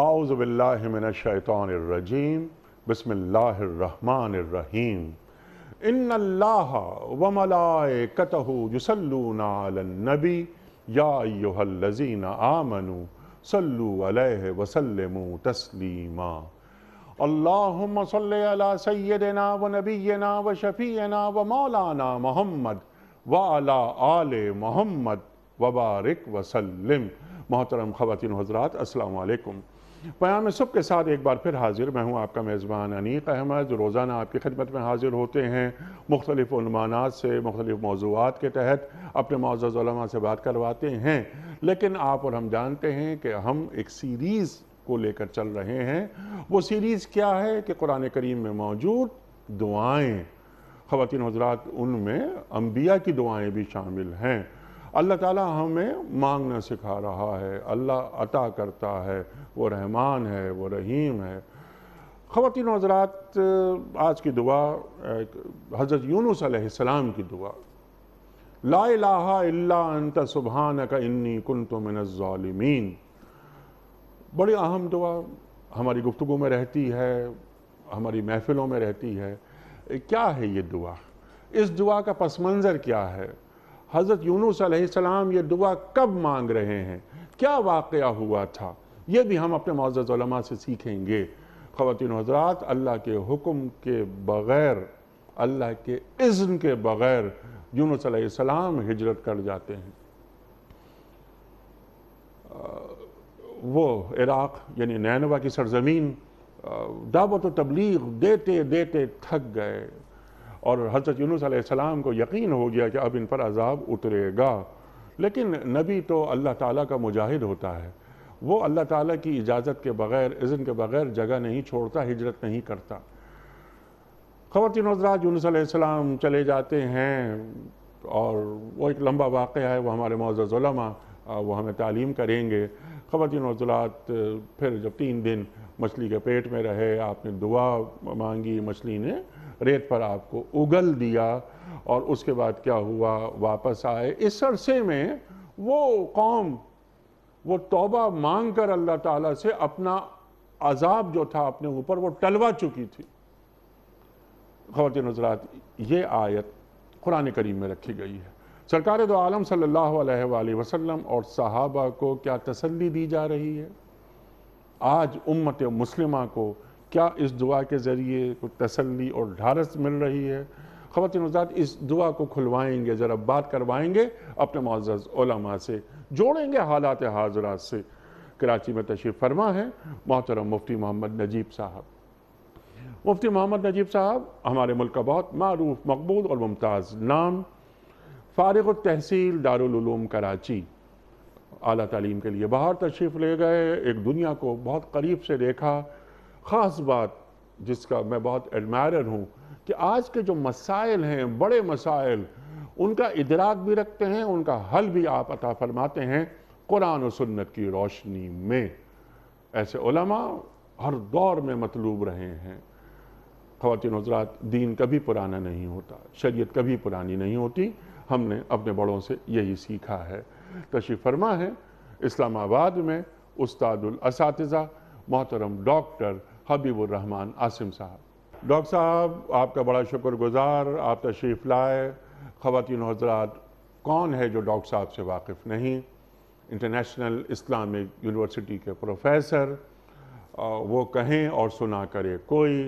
आउज़बिल्लिमिनशैतरजीम बसमीम इन अल्लाह वमलाकतहूसलनबी याजीन आमनु सल्लू अलैहि वसल्लम तस्लीमा अल्लाहुम्म सल्लि अला सय्यदिना व नबीना व शफीना व मौलाना मोहम्मद व अला आले मोहम्मद वबारक वसल्लम मोहतरम बयान में सबके के साथ एक बार फिर हाजिर मैं हूँ आपका मेज़बान अनीक अहमद रोज़ाना आपकी खिदमत में हाजिर होते हैं मुख्तलिफ़ात से मुख्तलिफ़ मौजूद के तहत अपने मौजा से बात करवाते हैं लेकिन आप और हम जानते हैं कि हम एक सीरीज़ को लेकर चल रहे हैं वो सीरीज़ क्या है कि कुरान करीम में मौजूद दुआएँ ख़वान हजरात उनमें अम्बिया की दुआएँ भी शामिल हैं अल्लाह ताला हमें मांगना सिखा रहा है अल्लाह अता करता है वो रहमान है वो रहीम है ख़वान हजरात आज की दुआ हज़रत यूनुस आसमाम की दुआ ला इला अंत सुबहान का इन्नी कन तो मिनज़ालमीन बड़ी अहम दुआ हमारी गुफ्तु में रहती है हमारी महफ़िलों में रहती है क्या है ये दुआ इस दुआ का पस मंज़र क्या है हज़रत यूनुस सलाम ये दुआ कब मांग रहे हैं क्या वाक़ हुआ था ये भी हम अपने मोज़मा से सीखेंगे ख़वान हजरात अल्लाह के हुक्म के बग़ैर अल्लाह के इज़्न के बग़ैर यूनुस सलाम हिजरत कर जाते हैं वो इराक़ यानी नैनवा की सरजमीन दावत तबलीग देते देते थक गए और हज़रत यूनुस को यकीन हो गया कि अब इन पर अजाब उतरेगा लेकिन नबी तो अल्लाह ताला का मुजाहिद होता है वो अल्लाह ताला की इजाज़त के बग़ैर इज़न के बग़ैर जगह नहीं छोड़ता हिजरत नहीं करता ख़वान हजरात यूनुसम चले जाते हैं और वो एक लम्बा वाक़ है वह हमारे मोज़मा वो हमें तालीम करेंगे ख़वान हजरात फिर जब तीन दिन मछली के पेट में रहे आपने दुआ मांगी मछली ने रेत पर आपको उगल दिया और उसके बाद क्या हुआ वापस आए इस अरसे में वो कौम वो तोबा मांग कर अल्लाह ताला से अपना अजाब जो था अपने ऊपर वो टलवा चुकी थी खबर नजरात ये आयत कुरान करीम में रखी गई है सरकार दो आलम सल्लल्लाहु अलैहि वसल्लम और सहाबा को क्या तसल्ली दी जा रही है आज उम्मत मुस्लिमा को क्या इस दुआ के ज़रिए को तसल्ली और ढारस मिल रही है ख़वात इस दुआ को खुलवाएंगे ज़रा बात करवाएंगे अपने मोज़ से जोड़ेंगे हालात हाजरा से कराची में तशरीफ़ फरमा है मोहतरम मुफ्ती मोहम्मद नजीब साहब मुफ्ती मोहम्मद नजीब साहब हमारे मुल्क का बहुत मरूफ मकबूल और मुमताज़ नाम फ़ारग तहसील दारूम कराची अली तलीम के लिए बाहर तशरीफ़ ले गए एक दुनिया को बहुत करीब से देखा ख़ास बात जिसका मैं बहुत एडमायर हूँ कि आज के जो मसाइल हैं बड़े मसाइल उनका इदराक भी रखते हैं उनका हल भी आप अता फरमाते हैं कुरान और सुन्नत की रोशनी में ऐसे उलमा हर दौर में मतलूब रहे हैं खातिन हजरात दीन कभी पुराना नहीं होता शरीयत कभी पुरानी नहीं होती हमने अपने बड़ों से यही सीखा है तशीफ फरमा है इस्लामाबाद में उस्तादुल मोहतरम डॉक्टर हबीबुलरहमान आसिम साहब डॉक्टर साहब आपका बड़ा शुक्रगुजार आप तशरीफ़ लाए ख़वान हजरात कौन है जो डॉक्टर साहब से वाकिफ़ नहीं इंटरनेशनल इस्लामिक यूनिवर्सिटी के प्रोफेसर वो कहें और सुना करे कोई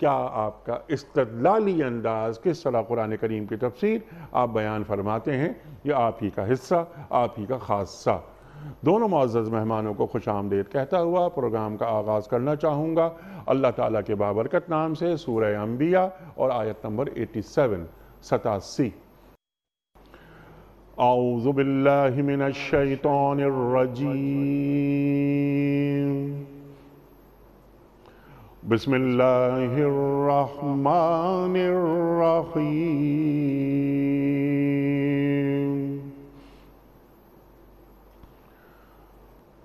क्या आपका इस्तलाली अंदाज़ किस तरह कुरान करीम की तफसीर आप बयान फरमाते हैं ये आप ही का हिस्सा आप ही का खासा दोनों मोज़ मेहमानों को खुश आमदेद कहता हुआ प्रोग्राम का आगाज़ करना चाहूँगा अल्लाह ताला के बाबरकत नाम से सूर्य अम्बिया और आयत नंबर एटी सेवन सतासी आउज़बिल्लिमिनशैतरजीम बसमिल्लाम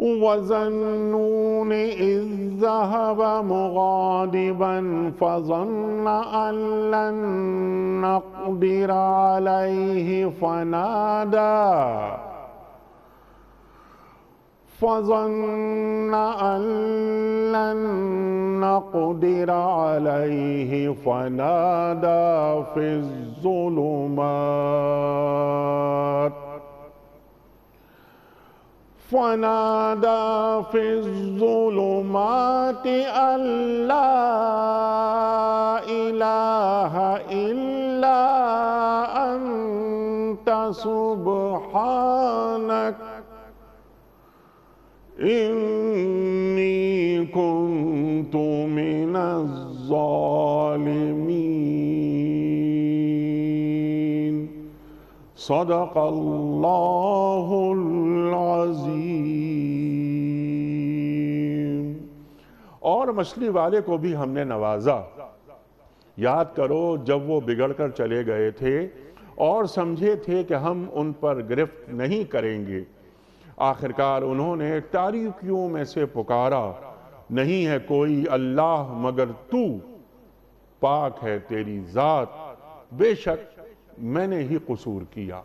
وزنون إذ ذهب مغاضبا فظن أن لن نقدر عليه فنادى فظن أن لن نقدر عليه فنادى في الظلمات ونادى في الظلمات أن لا إله إلا أنت سبحانك إني كنت من الظالمين صدق الله العظيم और मछली वाले को भी हमने नवाजा याद करो जब वो बिगड़ कर चले गए थे और समझे थे कि हम उन पर गिरफ्त नहीं करेंगे आखिरकार उन्होंने तारीखियों में से पुकारा नहीं है कोई अल्लाह मगर तू पाक है तेरी ज़ात बेशक मैंने ही कसूर किया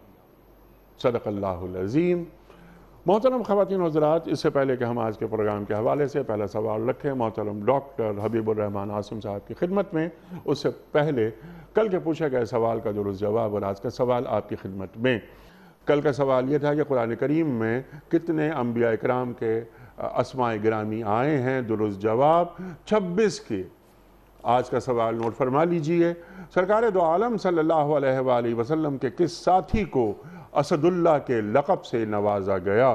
सदक़ल्लाज़ीम मोहतरम खातिन हजरात इससे पहले कि हम आज के प्रोग्राम के हवाले से पहला सवाल रखें मोहतरम डॉक्टर हबीबुलरहमान आसम साहब की खिदमत में उससे पहले कल के पूछे गए सवाल का दुरुस्त जवाब और आज का सवाल आपकी खिदमत में कल का सवाल ये था कि कुरान करीम में कितने अम्बिया कराम के असमाय ग्रामी आए हैं दुरुस्त जवाब छब्बीस के आज का सवाल नोट फरमा लीजिए सरकार दो आलम सल्ला वसलम के किस साथी को असदुल्ला के लक़ब से नवाजा गया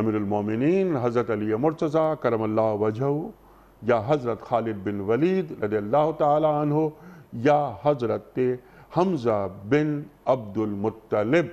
अमीरमिन हज़रत अली मुर्तज़ा करमल्ला वजह या हज़रत खालिद बिन वलीद रदी तन हो या हज़रत Hamza bin Abdulmuttalib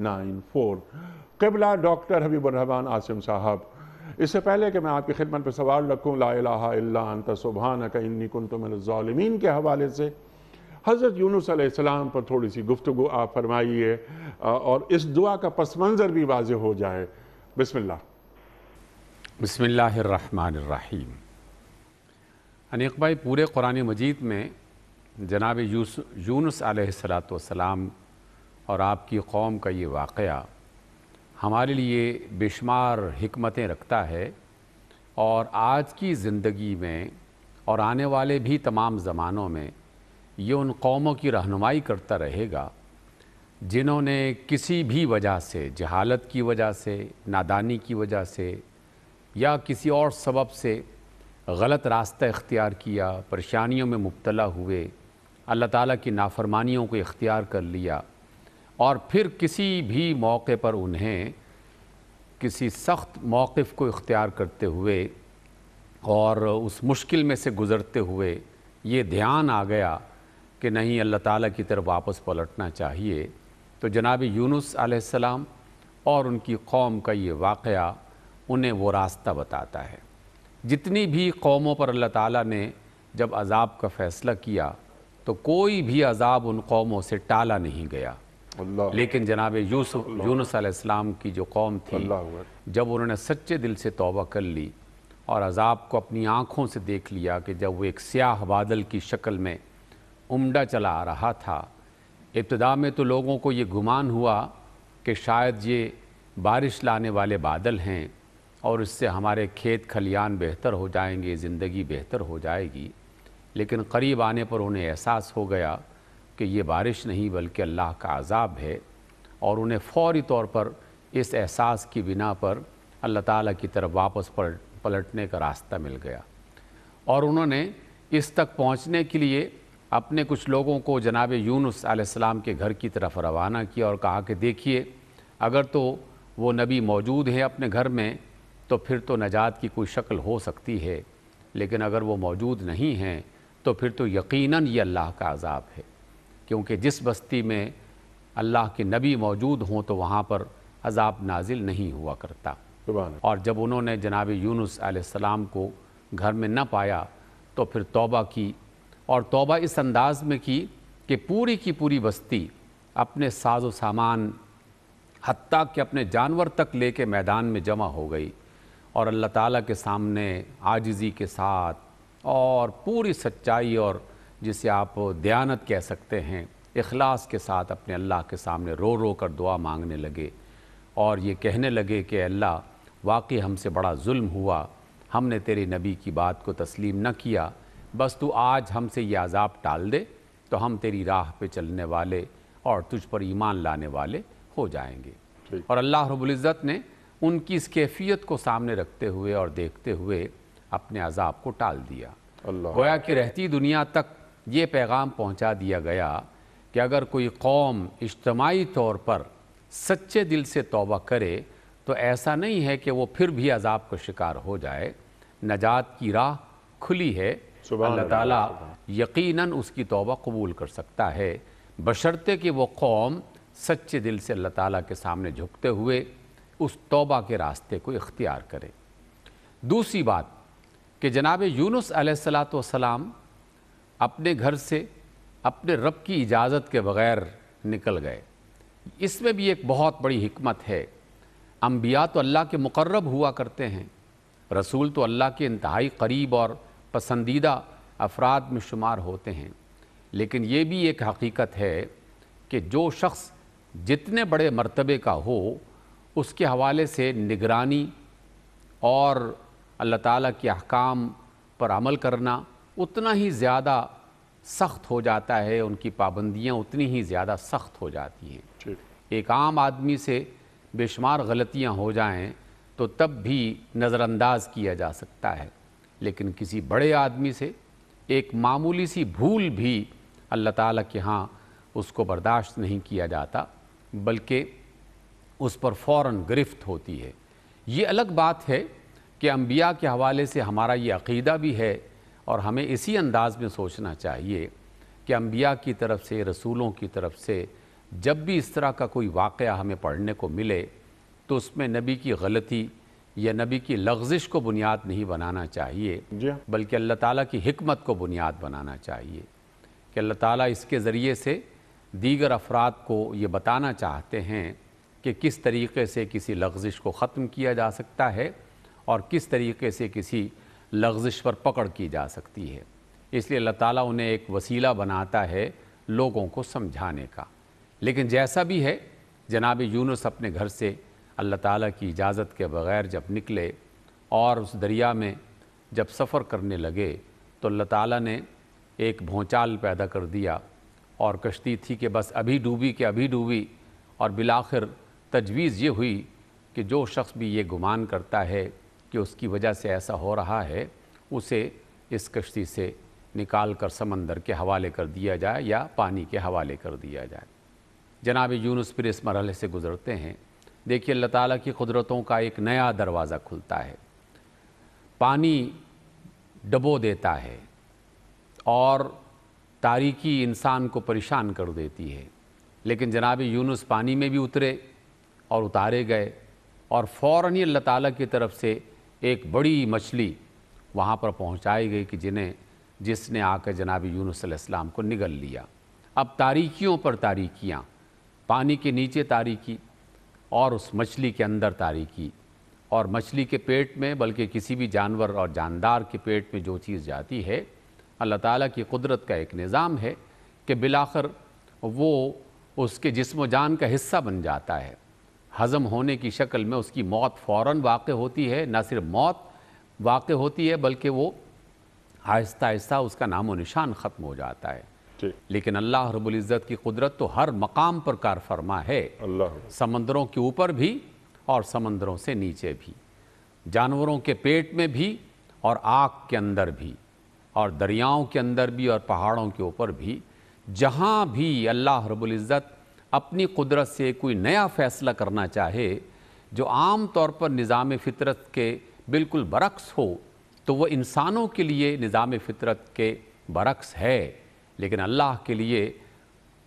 nine four कबला डॉक्टर रहमान आसिम साहब इससे पहले कि मैं आपकी खिदमत पर सवाल रखूँ लात सुबहान तो के हवाले से हज़रत यूनुस अलैहिस्सलाम पर थोड़ी सी गुफ्तु आप फरमाइए और इस दुआ का पस मंज़र भी वाज हो जाए बसमिल्ला बसमीम अनेक भाई पूरे कुरान मजीद में जनाब यूनुस आसलात और आपकी कौम का ये वाक़ हमारे लिए बेशुमार हमतें रखता है और आज की ज़िंदगी में और आने वाले भी तमाम ज़मानों में ये उन कौमों की रहनुमाई करता रहेगा जिन्होंने किसी भी वजह से जहालत की वजह से नादानी की वजह से या किसी और सबब से गलत रास्ता इख्तियार किया परेशानियों में मुबतला हुए अल्लाह ताला की नाफ़रमानियों को इख्तियार कर लिया और फिर किसी भी मौके पर उन्हें किसी सख्त मौक़ को इख्तियार करते हुए और उस मुश्किल में से गुज़रते हुए ये ध्यान आ गया कि नहीं अल्लाह ताला की तरफ वापस पलटना चाहिए तो जनाब यूनुस आसमाम और उनकी कौम का ये वाक़ उन्हें वो रास्ता बताता है जितनी भी कौमों पर अल्लाह ताला ने जब अज़ाब का फ़ैसला किया तो कोई भी अज़ाब उन कौमों से टाला नहीं गया लेकिन जनाब यूसुफ यूनस आलाम की जो कौम थी जब उन्होंने सच्चे दिल से तोबा कर ली और अजाब को अपनी आँखों से देख लिया कि जब वो एक स्याह बादल की शक्ल में उमडा चला आ रहा था इब्तदा में तो लोगों को ये गुमान हुआ कि शायद ये बारिश लाने वाले बादल हैं और इससे हमारे खेत खलियान बेहतर हो जाएंगे ज़िंदगी बेहतर हो जाएगी लेकिन करीब आने पर उन्हें एहसास हो गया कि ये बारिश नहीं बल्कि अल्लाह का अजाब है और उन्हें फौरी तौर पर इस एहसास की बिना पर अल्लाह ताला की तरफ वापस पलटने का रास्ता मिल गया और उन्होंने इस तक पहुंचने के लिए अपने कुछ लोगों को जनाब यूनुस आसमाम के घर की तरफ रवाना किया और कहा कि देखिए अगर तो वो नबी मौजूद हैं अपने घर में तो फिर तो नजात की कोई शक्ल हो सकती है लेकिन अगर वो मौजूद नहीं हैं तो फिर तो यकीनन ये अल्लाह का अजाब है क्योंकि जिस बस्ती में अल्लाह के नबी मौजूद हों तो वहाँ पर अजाब नाजिल नहीं हुआ करता और जब उन्होंने जनाब यूनुस आसमाम को घर में न पाया तो फिर तौबा की और तौबा इस अंदाज में की कि पूरी की पूरी बस्ती अपने साजो सामान हती कि अपने जानवर तक ले के मैदान में जमा हो गई और अल्लाह ताला के सामने आजिज़ी के साथ और पूरी सच्चाई और जिसे आप दयानत कह सकते हैं इखलास के साथ अपने अल्लाह के सामने रो रो कर दुआ मांगने लगे और ये कहने लगे कि अल्लाह वाकई हमसे बड़ा जुल्म हुआ हमने तेरे नबी की बात को तस्लीम न किया बस तू आज हमसे ये आज़ाब टाल दे तो हम तेरी राह पे चलने वाले और तुझ पर ईमान लाने वाले हो जाएंगे और अल्लाह रबुल्ज़त ने उनकी इस कैफियत को सामने रखते हुए और देखते हुए अपने अजाब को टाल दिया गोया कि रहती दुनिया तक ये पैगाम पहुंचा दिया गया कि अगर कोई कौम इज्तमाही तौर पर सच्चे दिल से तोबा करे तो ऐसा नहीं है कि वो फिर भी अजाब का शिकार हो जाए नजात की राह खुली है अल्लाह ताला यकीनन उसकी तोबा कबूल कर सकता है बशर्ते कि वो कौम सच्चे दिल से अल्लाह ताला के सामने झुकते हुए उस तोबा के रास्ते को इख्तियार करे दूसरी बात कि जनाब यूनुस सलाम अपने घर से अपने रब की इजाज़त के बग़ैर निकल गए इसमें भी एक बहुत बड़ी हिकमत है अम्बिया तो अल्लाह के मुकर्रब हुआ करते हैं रसूल तो अल्लाह के इंतहाई करीब और पसंदीदा अफराद में शुमार होते हैं लेकिन ये भी एक हकीकत है कि जो शख्स जितने बड़े मर्तबे का हो उसके हवाले से निगरानी और अल्लाह ताला के अहकाम पर अमल करना उतना ही ज़्यादा सख्त हो जाता है उनकी पाबंदियाँ उतनी ही ज़्यादा सख्त हो जाती हैं एक आम आदमी से बेशुमार गलतियाँ हो जाएँ तो तब भी नज़रअंदाज किया जा सकता है लेकिन किसी बड़े आदमी से एक मामूली सी भूल भी अल्लाह ताला के यहाँ उसको बर्दाश्त नहीं किया जाता बल्कि उस पर फ़ौर गिरफ्त होती है ये अलग बात है कि अम्बिया के हवाले से हमारा ये अकीदा भी है और हमें इसी अंदाज में सोचना चाहिए कि अम्बिया की तरफ से रसूलों की तरफ से जब भी इस तरह का कोई वाक़ हमें पढ़ने को मिले तो उसमें नबी की गलती या नबी की लफ्जिश को बुनियाद नहीं बनाना चाहिए हाँ। बल्कि अल्लाह ताला की हमत को बुनियाद बनाना चाहिए कि अल्लाह ताला इसके ज़रिए से दीगर अफराद को ये बताना चाहते हैं कि किस तरीके से किसी लफ्जिश को ख़त्म किया जा सकता है और किस तरीके से किसी लग्जिश पर पकड़ की जा सकती है इसलिए अल्लाह ताला उन्हें एक वसीला बनाता है लोगों को समझाने का लेकिन जैसा भी है जनाब यूनुस अपने घर से अल्लाह ताला की इजाज़त के बग़ैर जब निकले और उस दरिया में जब सफ़र करने लगे तो अल्लाह ताला ने एक भोंचाल पैदा कर दिया और कश्ती थी कि बस अभी डूबी कि अभी डूबी और बिलाखिर तजवीज़ ये हुई कि जो शख्स भी ये गुमान करता है कि उसकी वजह से ऐसा हो रहा है उसे इस कश्ती से निकाल कर समंदर के हवाले कर दिया जाए या पानी के हवाले कर दिया जाए जनाब यूनुस फिर इस मरहले से गुज़रते हैं देखिए अल्लाह ताला की क़ुदरतों का एक नया दरवाज़ा खुलता है पानी डबो देता है और तारीकी इंसान को परेशान कर देती है लेकिन जनाब यूनुस पानी में भी उतरे और उतारे गए और फ़ौर ही अल्लाह ताली की तरफ से एक बड़ी मछली वहाँ पर पहुँचाई गई कि जिन्हें जिसने आकर जनाब यूनसम को निगल लिया अब तारीखियों पर तारीखियाँ पानी के नीचे तारीखी और उस मछली के अंदर तारीखी और मछली के पेट में बल्कि किसी भी जानवर और जानदार के पेट में जो चीज़ जाती है अल्लाह ताला की कुदरत का एक निज़ाम है कि बिलाखर वो उसके जिस्म जान का हिस्सा बन जाता है हज़म होने की शक्ल में उसकी मौत फ़ौर वाक़ होती है ना सिर्फ मौत वाक़ होती है बल्कि वो आहिस्ता आहिस्ता उसका नामो निशान ख़त्म हो जाता है लेकिन अल्लाह रबुल्ज़त की कुदरत तो हर मकाम पर कार फरमा है समंदरों के ऊपर भी और समंदरों से नीचे भी जानवरों के पेट में भी और आग के अंदर भी और दरियाओं के अंदर भी और पहाड़ों के ऊपर भी जहाँ भी अल्लाह रबुल्ज़त अपनी कुदरत से कोई नया फ़ैसला करना चाहे जो आम तौर पर निज़ाम फ़ितरत के बिल्कुल बरक्स हो तो वह इंसानों के लिए निज़ाम फ़ितरत के बरक्स है लेकिन अल्लाह के लिए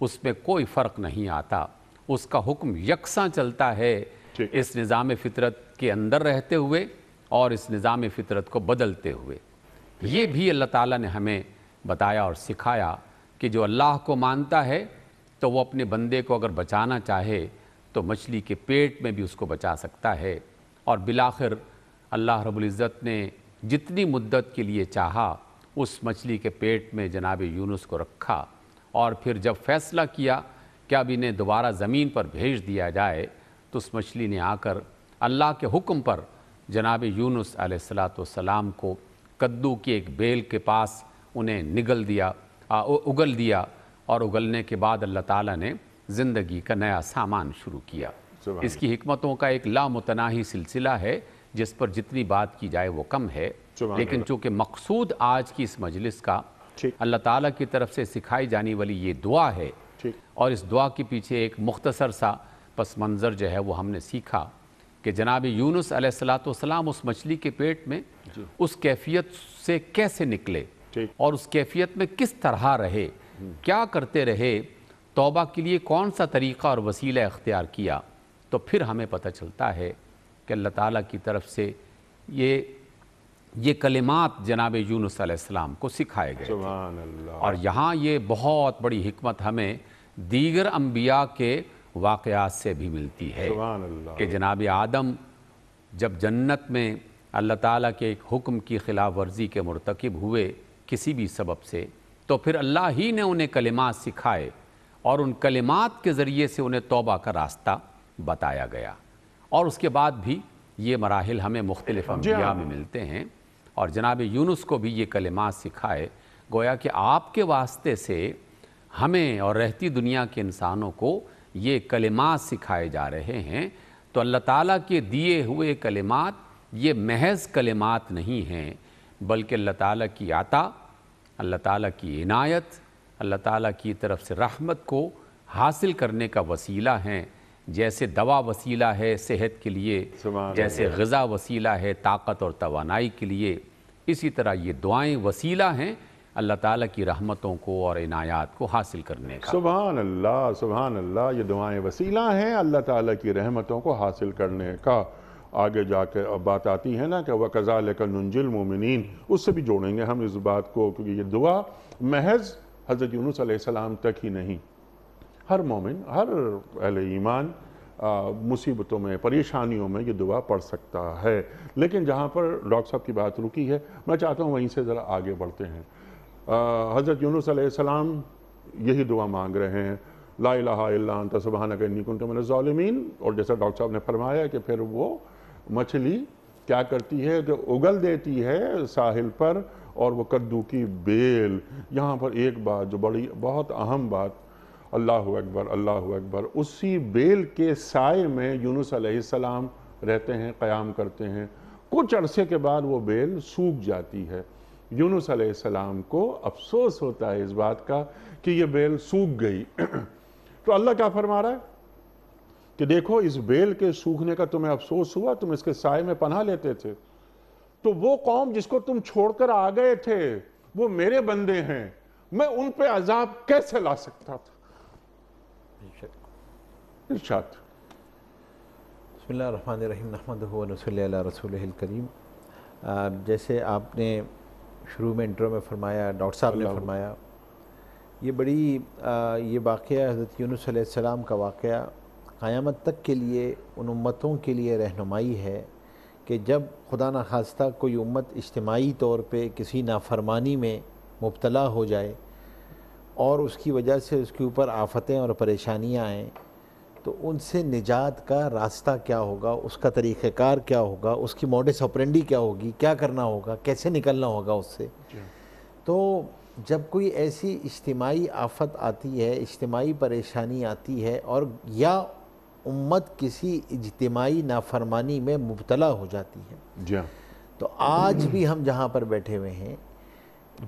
उसमें कोई फ़र्क नहीं आता उसका हुक्म यकसा चलता है इस निज़ाम फ़ितरत के अंदर रहते हुए और इस निज़ाम फ़ितरत को बदलते हुए ये भी अल्लाह ताला ने हमें बताया और सिखाया कि जो अल्लाह को मानता है तो वो अपने बंदे को अगर बचाना चाहे तो मछली के पेट में भी उसको बचा सकता है और बिलाखिर अल्लाह रबुल्ज़त ने जितनी मुद्दत के लिए चाहा उस मछली के पेट में जनाब यूनुस को रखा और फिर जब फैसला किया कि अब इन्हें दोबारा ज़मीन पर भेज दिया जाए तो उस मछली ने आकर अल्लाह के हुक्म पर जनाब यूनुस सलाम को कद्दू की एक बेल के पास उन्हें निगल दिया आ, उगल दिया और उगलने के बाद अल्लाह ताला ने ज़िंदगी का नया सामान शुरू किया इसकी हमतों का एक लामतनाही सिलसिला है जिस पर जितनी बात की जाए वो कम है लेकिन चूँकि मकसूद आज की इस मजलिस का अल्लाह ताला की तरफ से सिखाई जाने वाली ये दुआ है और इस दुआ के पीछे एक मुख्तसर सा पस मंज़र जो है वो हमने सीखा कि जनाब यूनुस सलाम उस मछली के पेट में उस कैफियत से कैसे निकले और उस कैफियत में किस तरह रहे क्या करते रहे तोबा के लिए कौन सा तरीक़ा और वसीला इख्तियार किया तो फिर हमें पता चलता है कि अल्लाह ताला की तरफ से ये ये कलिमात जनाब यूनुसम को सिखाए गए और यहाँ ये बहुत बड़ी हमत हमें दीगर अम्बिया के वाक़ात से भी मिलती है कि जनाब आदम जब जन्नत में अल्लाह ताला के एक हुक्म की ख़िलाफ़ वर्जी के मरतकब हुए किसी भी सबब से तो फिर अल्लाह ही ने उन्हें कलिमात सिखाए और उन कलिमात के ज़रिए से उन्हें तोबा का रास्ता बताया गया और उसके बाद भी ये मराहल हमें मुख्तलिफ अम्बिया हाँ। में मिलते हैं और जनाब यूनुस को भी ये कलिमात सिखाए गोया कि आपके वास्ते से हमें और रहती दुनिया के इंसानों को ये कलिमात सिखाए जा रहे हैं तो अल्लाह ताला के दिए हुए कलिमात ये महज कलिमात नहीं हैं बल्कि अल्लाह ताला की आता अल्लाह ताला की इनायत अल्लाह ताला की तरफ से रहमत को हासिल करने का वसीला हैं जैसे दवा वसीला है सेहत के लिए जैसे गज़ा वसीला है ताकत और तोानाई के लिए इसी तरह ये दुआएं वसीला हैं अल्लाह ताला की रहमतों को और इनायात को हासिल करने का सुबहान अल्लाह सुबहान अल्लाह ये दुआएं वसीला हैं अल्लाह ताला की रहमतों को हासिल करने का आगे जाकर अब बात आती है ना कि लेकर लकनजिल मोमिन उससे भी जोड़ेंगे हम इस बात को क्योंकि ये दुआ महज हज़रत यूनुसम तक ही नहीं हर मोमिन हर अहल ईमान मुसीबतों में परेशानियों में ये दुआ पढ़ सकता है लेकिन जहाँ पर डॉक्टर साहब की बात रुकी है मैं चाहता हूँ वहीं से ज़रा आगे बढ़ते हैं हज़रत यूनुसम यही दुआ मांग रहे हैं ला इलाहा इल्ला अंत सुबहानक इन्नी कुंतु मिनज़ और जैसा डॉक्टर साहब ने फरमाया कि फिर वो मछली क्या करती है जो उगल देती है साहिल पर और वो कद्दू की बेल यहाँ पर एक बात जो बड़ी बहुत अहम बात अल्लाह अकबर अल्लाह अकबर उसी बेल के साय में यूनुस सलाम रहते हैं क़याम करते हैं कुछ अरसे के बाद वो बेल सूख जाती है यूनुस सलाम को अफसोस होता है इस बात का कि ये बेल सूख गई तो अल्लाह क्या फरमा रहा है कि देखो इस बेल के सूखने का तुम्हें अफसोस हुआ तुम इसके साय में पना लेते थे तो वो कौम जिसको तुम छोड़कर आ गए थे वो मेरे बंदे हैं मैं उन पे अजाब कैसे ला सकता था इर्शाद रसूल करीम जैसे आपने शुरू में इंटरव्यू में फरमाया डॉक्टर साहब ने फरमाया ये बड़ी आ, ये वाक़ हज़रत यूनुसम का वाक़ क़यामत तक के लिए उन उम्मतों के लिए रहनुमाई है कि जब खुदा न खास्ता कोई उम्मत इज्तमाही तौर पे किसी नाफरमानी में मुबतला हो जाए और उसकी वजह से उसके ऊपर आफतें और परेशानियाँ आएँ तो उनसे निजात का रास्ता क्या होगा उसका तरीक़ार क्या होगा उसकी मॉडस ऑपरेंडी क्या होगी क्या करना होगा कैसे निकलना होगा उससे तो जब कोई ऐसी इज्तमाही आफत आती है इज्तमाही परेशानी आती है और या उम्मत किसी इजतमाही नाफरमानी में मुबतला हो जाती है जी हाँ। तो आज भी हम जहाँ पर बैठे हुए हैं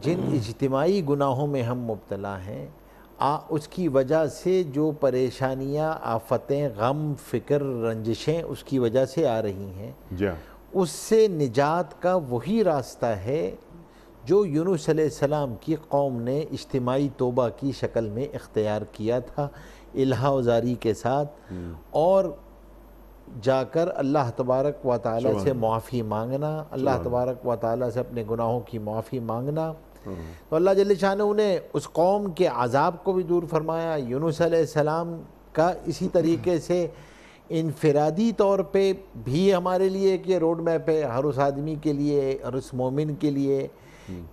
जिन इजतमाही गुनाहों में हम मुबतला हैं आ उसकी वजह से जो परेशानियाँ आफतें गम फिक्र रंजिशें उसकी वजह से आ रही हैं हाँ। उससे निजात का वही रास्ता है जो यूनुस सलाम की कौम ने इज्तमाही तोबा की शक्ल में इख्तियार किया था इलाहाजारी के साथ और जाकर अल्लाह तबारक व ताली से माफ़ी मांगना अल्लाह तबारक व ताली से अपने गुनाहों की माफ़ी मांगना हाँ। तो अल्लाह जल शाह ने उस कौम के आज़ाब को भी दूर फरमाया यूनुसम का इसी तरीके से इनफरादी तौर पे भी हमारे लिए कि रोड मैप है हर उस आदमी के लिए हर उस मोमिन के लिए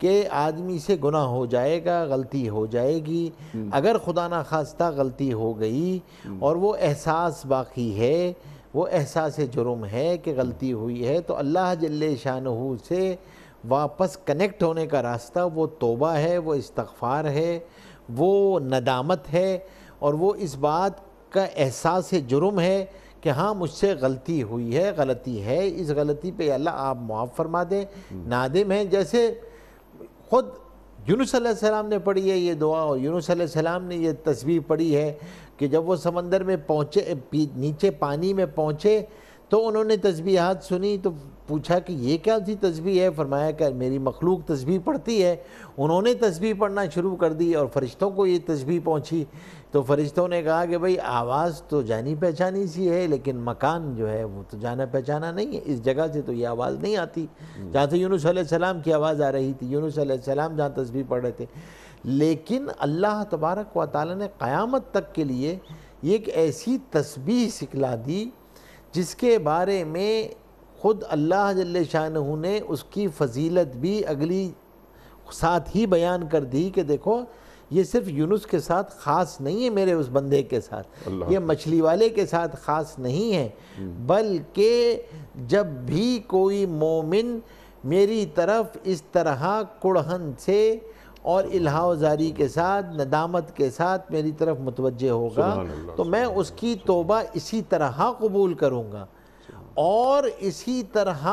कि आदमी से गुना हो जाएगा गलती हो जाएगी अगर खुदा ना खास्ता गलती हो गई और वो एहसास बाकी है वो एहसास जुर्म है कि गलती हुई है तो अल्लाह जल्ले शाह से वापस कनेक्ट होने का रास्ता वो तोबा है वो इस्तफ़ार है वो नदामत है और वो इस बात का एहसास जुर्म है कि हाँ मुझसे गलती हुई है गलती है इस गलती पे अल्लाह आप मुआफ़ फरमा दें नादिम है जैसे ख़ुद यूनुस सलाम ने पढ़ी है ये दुआ और यूनुस सलाम ने ये तस्वीर पढ़ी है कि जब वो समंदर में पहुँचे नीचे पानी में पहुँचे तो उन्होंने तस्वीर सुनी तो पूछा कि ये क्या थी तस्वीर है फरमाया कि मेरी मखलूक तस्वीर पढ़ती है उन्होंने तस्वीर पढ़ना शुरू कर दी और फरिश्तों को ये तस्वीर पहुंची तो फरिश्तों ने कहा कि भाई आवाज़ तो जानी पहचानी सी है लेकिन मकान जो है वो तो जाना पहचाना नहीं है इस जगह से तो ये आवाज़ नहीं आती हम्म। जहाँ से यूनुस सलाम की आवाज़ आ रही थी यूनुस सलाम जहाँ तस्वीर पढ़ रहे थे लेकिन अल्लाह तबारक व ताली ने क़यामत तक के लिए एक ऐसी तस्वीर सिखला दी जिसके बारे में ख़ुद अल्लाह जल्ल शाह ने उसकी फजीलत भी अगली साथ ही बयान कर दी कि देखो ये सिर्फ यूनुस के साथ ख़ास नहीं है मेरे उस बंदे के साथ ये मछली वाले के साथ ख़ास नहीं है हम्म। बल्कि जब भी कोई मोमिन मेरी तरफ इस तरह कुड़हन से और इलाहाजारी के साथ नदामत के साथ मेरी तरफ मुतवजह होगा तो मैं उसकी तोबा इसी तरह कबूल करूँगा और इसी तरह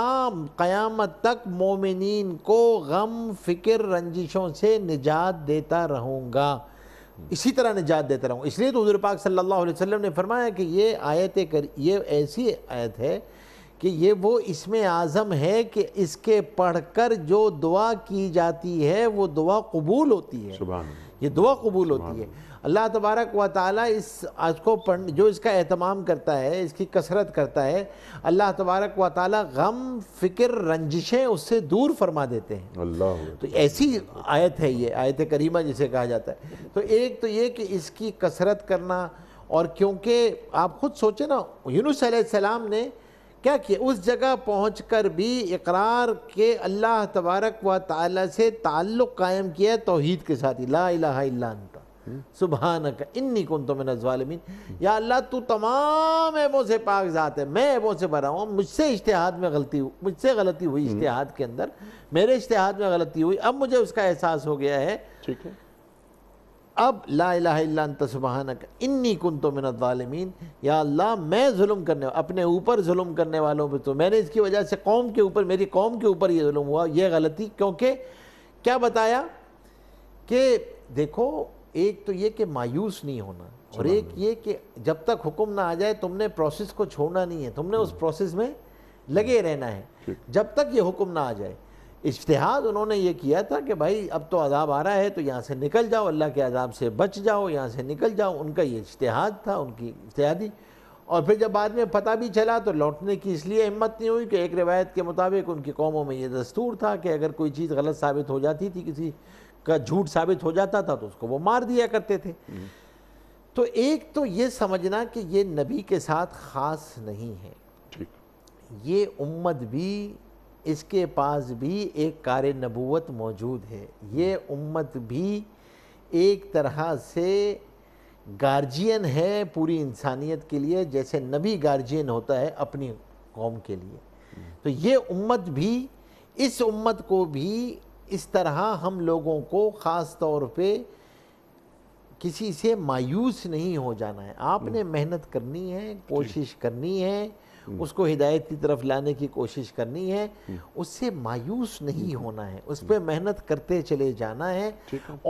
क़यामत तक मोमिन को गम फ़िक्र रंजिशों से निजात देता रहूँगा इसी तरह निजात देता रहूँगा इसलिए तो हजूर पाक सल्लल्लाहु अलैहि वसल्लम ने फरमाया कि ये आयत कर ये ऐसी आयत है कि ये वो इसमें आज़म है कि इसके पढ़कर जो दुआ की जाती है वो दुआ कबूल होती है ये दुआ कबूल होती है अल्लाह तबारक व ताली इस को पढ़ जो इसका अहतमाम करता है इसकी कसरत करता है अल्लाह तबारक व ताली गम फ़िक्र रंजिशें उससे दूर फरमा देते हैं अल्लाह तो ऐसी आयत है ये आयत करीमा जिसे कहा जाता है तो एक तो ये कि इसकी कसरत करना और क्योंकि आप ख़ुद सोचें ना यूनू सलाम ने क्या किया उस जगह पहुँच कर भी इकरार के अल्लाह तबारक व ताली से ताल्लुक़ कायम किया तोहद के साथ ही ला इला सुबह न इन्नी कौन तो मैंने ालमिन या अल्लाह तू तमाम ऐबों से पाक ज़ात है मैं ऐबों से भरा हूँ मुझसे इश्तहाद में गलती मुझसे गलती हुई हम्म। इश्तहाद के अंदर मेरे इश्तहाद में गलती हुई अब मुझे उसका एहसास हो गया है ठीक है अब ला सुबहानक इन्नी कन तो मिनत वालमीन या अल्लाह मैं जुल्म करने अपने ऊपर जुल्म करने वालों पर तो मैंने इसकी वजह से कौम के ऊपर मेरी कौम के ऊपर ये जुल्म हुआ ये गलती क्योंकि क्या बताया कि देखो एक तो ये कि मायूस नहीं होना और एक ये कि जब तक हुक्म ना आ जाए तुमने प्रोसेस को छोड़ना नहीं है तुमने उस प्रोसेस हम्म। में लगे हम्म। रहना है जब तक ये हुक्म ना आ जाए इश्तहाद उन्होंने ये किया था कि भाई अब तो अजाब आ रहा है तो यहाँ से निकल जाओ अल्लाह के अजाब से बच जाओ यहाँ से निकल जाओ उनका ये इश्तहाद था उनकी इश्तहादी और फिर जब बाद में पता भी चला तो लौटने की इसलिए हिम्मत नहीं हुई कि एक रिवायत के मुताबिक उनकी कौमों में ये दस्तूर था कि अगर कोई चीज़ गलत साबित हो जाती थी किसी का झूठ साबित हो जाता था तो उसको वो मार दिया करते थे तो एक तो ये समझना कि ये नबी के साथ ख़ास नहीं है ये उम्मत भी इसके पास भी एक कार नबूत मौजूद है ये उम्मत भी एक तरह से गार्जियन है पूरी इंसानियत के लिए जैसे नबी गार्जियन होता है अपनी कौम के लिए तो ये उम्मत भी इस उम्मत को भी इस तरह हम लोगों को ख़ास तौर पे किसी से मायूस नहीं हो जाना है आपने हम्म। मेहनत करनी है कोशिश करनी है हम्म। उसको हिदायत की तरफ लाने की कोशिश करनी है हम्म। उससे मायूस नहीं हम्म। होना है उस पर मेहनत करते चले जाना है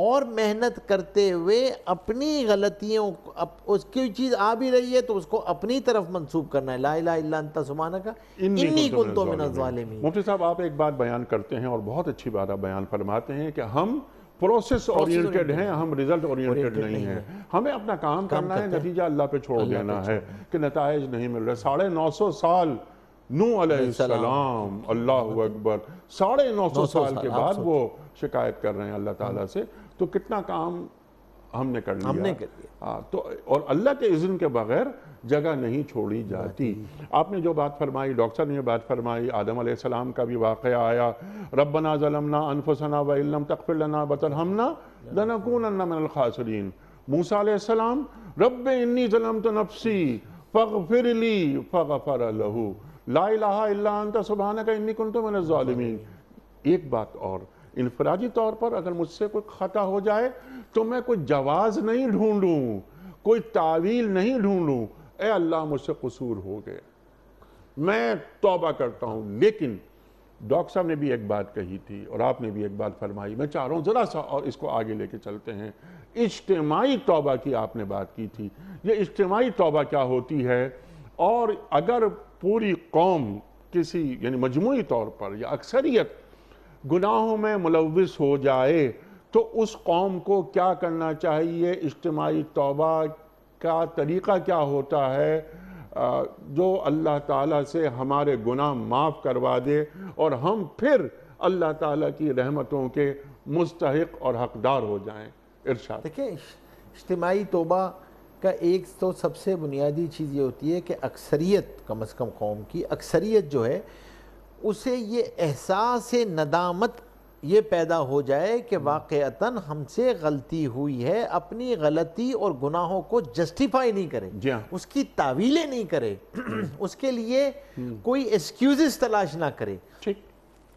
और मेहनत करते हुए अपनी गलतियों अप, उसकी चीज़ आ भी रही है तो उसको अपनी तरफ मंसूब करना है ला लाला सुमाना का इन्हीं गुंतों में नजवाले में मुफ्ती साहब आप एक बात बयान करते हैं और बहुत अच्छी बात आप बयान फरमाते हैं कि हम प्रोसेस ओरिएंटेड हैं हम रिजल्ट ओरिएंटेड नहीं हैं हमें अपना काम करना है नतीजा अल्लाह पे छोड़ देना है कि नतज नहीं मिल रहा साढ़े नौ सौ साल नू अलैहिस्सलाम अल्लाह अकबर साढ़े नौ सौ साल के बाद वो शिकायत कर रहे हैं अल्लाह ताला से तो कितना काम हमने कर लिया हमने कर लिया हाँ तो और अल्लाह के इज्न के बगैर जगह नहीं छोड़ी जाती आपने जो बात फरमाई डॉक्टर ने बात फरमाई आदम सलाम का भी वाक़ आया रबना ज़लमना अनफसना वम तकफ़िलना बतलहमना दनकून खासरीन मूसा सलाम रब इन्नी ज़लम तो नफसी फ़ग फिर ली फ़ग फर लहू ला इला सुबहाना का इन्नी कुन तो मैंने एक बात और इनफराजी तौर पर अगर मुझसे कोई खता हो जाए तो मैं कोई जवाज़ नहीं ढूंढूं कोई तावील नहीं ढूंढूं ए अल्लाह मुझसे कसूर हो गया मैं तोबा करता हूँ लेकिन डॉक्टर साहब ने भी एक बात कही थी और आपने भी एक बात फरमाई मैं चाह रहा हूँ ज़रा सा और इसको आगे लेके चलते हैं इज्तमाही तोबा की आपने बात की थी ये इज्तमाही तोबा क्या होती है और अगर पूरी कौम किसी यानी मजमू तौर पर या अक्सरियत गुनाहों में मुलविस हो जाए तो उस कौम को क्या करना चाहिए इज्तमाही तोबा का तरीक़ा क्या होता है जो अल्लाह ताला से हमारे गुनाह माफ़ करवा दे और हम फिर अल्लाह ताला की रहमतों के मुस्तक और हकदार हो जाएं इरशाद देखिए इज्तमाही तोबा का एक तो सबसे बुनियादी चीज़ ये होती है कि अक्सरियत कम अज़ कम कौम की अक्सरियत जो है उसे ये एहसास नदामत ये पैदा हो जाए कि हम्म। वाक़ता हमसे गलती हुई है अपनी गलती और गुनाहों को जस्टिफाई नहीं करे हाँ। उसकी तावीलें नहीं करे हम्म। उसके लिए हम्म। कोई एक्सक्यूजेस तलाश ना करे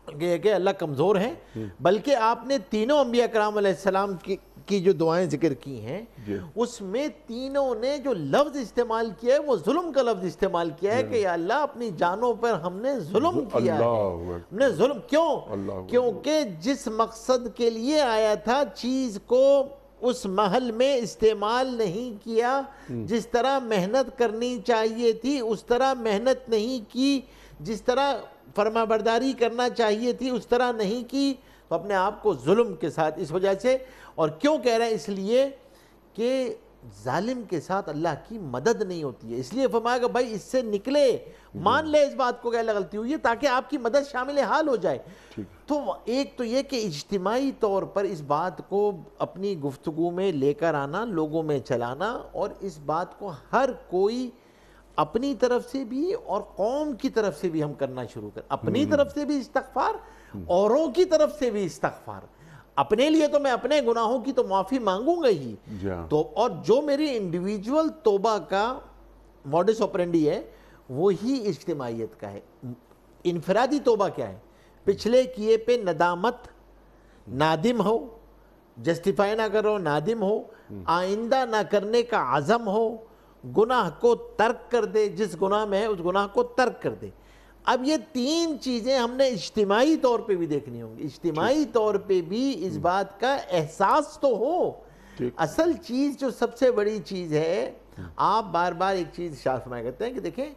अल्लाह कमज़ोर है बल्कि आपने तीनों अम्बिया कराम की की जो दुआएं जिक्र की हैं उसमें तीनों ने जो लफ्ज इस्तेमाल किया है वो जुल्म का लफ्ज इस्तेमाल किया है कि अल्लाह अपनी जानों पर हमने जुल्म किया है हमने जुल्म क्यों क्योंकि जिस मकसद के लिए आया था चीज को उस महल में इस्तेमाल नहीं किया हम्म। जिस तरह मेहनत करनी चाहिए थी उस तरह मेहनत नहीं की जिस तरह फर्माबरदारी करना चाहिए थी उस तरह नहीं की तो अपने आप को जुल्म के साथ इस वजह से और क्यों कह रहे हैं इसलिए कि जालिम के साथ अल्लाह की मदद नहीं होती है इसलिए फरमाएगा भाई इससे निकले मान ले इस बात को क्या गलती हुई है ताकि आपकी मदद शामिल हाल हो जाए तो एक तो ये कि इज्तमाही तौर पर इस बात को अपनी गुफ्तु में लेकर आना लोगों में चलाना और इस बात को हर कोई अपनी तरफ से भी और कौम की तरफ से भी हम करना शुरू कर अपनी हम्म। तरफ से भी इस्तफार हम्म। औरों की तरफ से भी इस्तफार अपने लिए तो मैं अपने गुनाहों की तो माफी मांगूंगा ही तो और जो मेरी इंडिविजुअल तोबा का मॉडस ऑपरेंडी है वो ही इज्तमाहीत का है इनफरादी तोबा क्या है पिछले किए पे नदामत नादिम हो जस्टिफाई ना करो नादिम हो आइंदा ना करने का आज़म हो गुनाह को तर्क कर दे जिस गुनाह में है उस गुनाह को तर्क कर दे अब ये तीन चीज़ें हमने इज्तिमाही तौर पे भी देखनी होंगी इज्तिमाही तौर पे भी इस हम्म। बात का एहसास तो हो असल चीज़ जो सबसे बड़ी चीज़ है हम्म। आप बार बार एक चीज़ शाफमा करते हैं कि देखें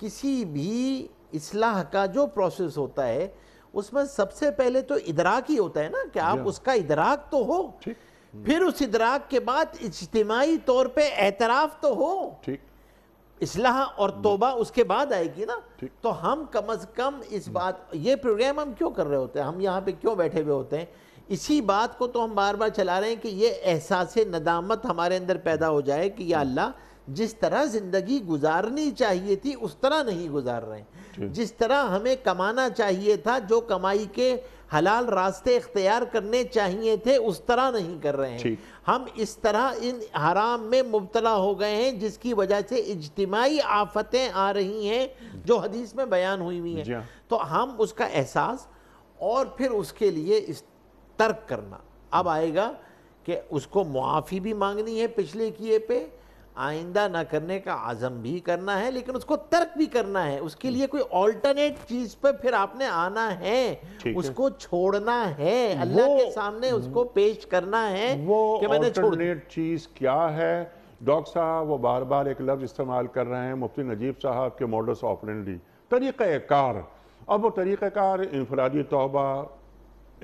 किसी भी इसलाह का जो प्रोसेस होता है उसमें सबसे पहले तो इदराक ही होता है ना कि आप उसका इदराक तो हो फिर उस इदराक के बाद इज्तिमाही तौर पर एतराफ़ तो हो ठीक इसलाह और हम्म। तोबा उसके बाद आएगी ना तो हम कम अज कम इस हम्म। बात ये प्रोग्राम हम क्यों कर रहे होते हैं हम यहाँ पे क्यों बैठे हुए होते हैं इसी बात को तो हम बार बार चला रहे हैं कि ये एहसास नदामत हमारे अंदर पैदा हो जाए कि या हम्म। अल्लाह जिस तरह ज़िंदगी गुजारनी चाहिए थी उस तरह नहीं गुजार रहे जिस तरह हमें कमाना चाहिए था जो कमाई के हलाल रास्ते इख्तियार करने चाहिए थे उस तरह नहीं कर रहे हैं हम इस तरह इन हराम में मुबतला हो गए हैं जिसकी वजह से इज्तमाही आफतें आ रही हैं जो हदीस में बयान हुई हुई हैं हाँ। तो हम उसका एहसास और फिर उसके लिए इस तर्क करना अब आएगा कि उसको मुआफ़ी भी मांगनी है पिछले किए पे आइंदा ना करने का आज़म भी करना है लेकिन उसको तर्क भी करना है उसके लिए कोई ऑल्टरनेट चीज पर फिर आपने आना है उसको है। छोड़ना है अल्लाह के सामने उसको पेश करना है वो कि मैंने ऑल्टरनेट चीज क्या है डॉक्टर साहब वो बार बार एक लफ्ज़ इस्तेमाल कर रहे हैं मुफ्ती नजीब साहब के मॉडल्स ऑपरेंडली तरीक़ार अब वो तरीक़ार इनफरादी तोबा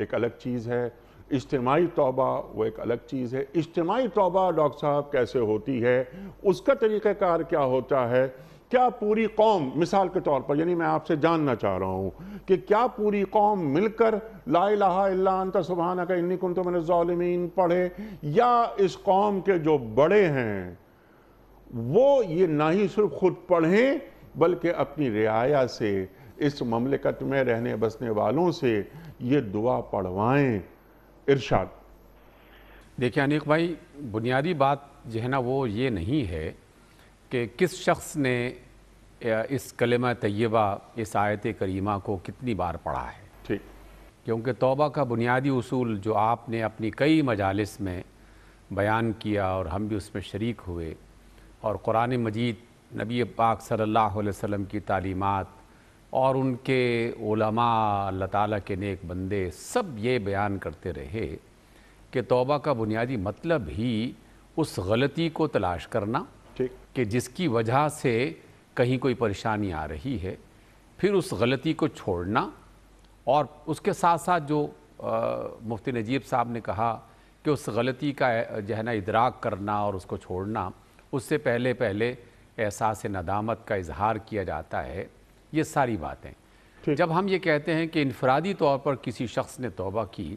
एक अलग चीज़ है इज्तमाही तोबा वो एक अलग चीज़ है इज्तमाही तोबा डॉक्टर साहब कैसे होती है उसका तरीक़ाकार क्या होता है क्या पूरी कौम मिसाल के तौर पर यानी मैं आपसे जानना चाह रहा हूँ कि क्या पूरी कौम मिलकर ला लात सुबहाना का इन्नी कुन तो मैंने ालमीन पढ़े या इस कौम के जो बड़े हैं वो ये ना ही सिर्फ खुद पढ़ें बल्कि अपनी रियाया से इस ममलिकत में रहने बसने वालों से ये दुआ पढ़वाएँ इरशाद देखिए अनिक भाई बुनियादी बात जो है ना वो ये नहीं है कि किस शख्स ने इस कलमा तय्यबा इस आयत करीमा को कितनी बार पढ़ा है ठीक क्योंकि तोबा का बुनियादी असूल जो आपने अपनी कई मजालस में बयान किया और हम भी उसमें शरीक हुए और क़ुरान मजीद नबी पाक सल्लल्लाहु अलैहि वसल्लम की तालीमात और उनके ओलमा अल्लाह ताला के नेक बंदे सब ये बयान करते रहे कि तौबा का बुनियादी मतलब ही उस गलती को तलाश करना कि जिसकी वजह से कहीं कोई परेशानी आ रही है फिर उस गलती को छोड़ना और उसके साथ साथ जो मुफ्ती नजीब साहब ने कहा कि उस गलती का जो है ना इदराक करना और उसको छोड़ना उससे पहले पहले एहसास नदामत का इजहार किया जाता है ये सारी बातें जब हम ये कहते हैं कि इनफरादी तौर पर किसी शख्स ने तोबा की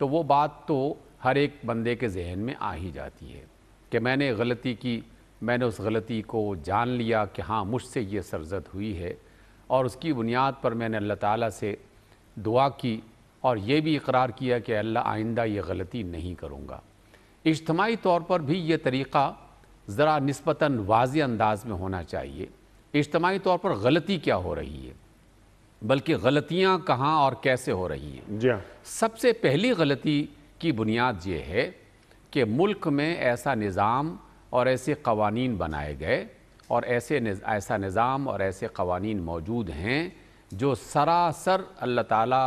तो वो बात तो हर एक बंदे के जहन में आ ही जाती है कि मैंने गलती की मैंने उस गलती को जान लिया कि हाँ मुझसे ये सरजद हुई है और उसकी बुनियाद पर मैंने अल्लाह ताला से दुआ की और ये भी इकरार किया कि अल्लाह आइंदा ये गलती नहीं करूँगा इज्तमाही तौर पर भी ये तरीक़ा ज़रा नस्बता वाज अंदाज में होना चाहिए इज्तमी तौर पर गलती क्या हो रही है बल्कि गलतियाँ कहाँ और कैसे हो रही हैं जी हाँ। सबसे पहली गलती की बुनियाद ये है कि मुल्क में ऐसा निज़ाम और ऐसे कवानीन बनाए गए और ऐसे निज, ऐसा निज़ाम और ऐसे कवानीन मौजूद हैं जो सरासर अल्लाह ताला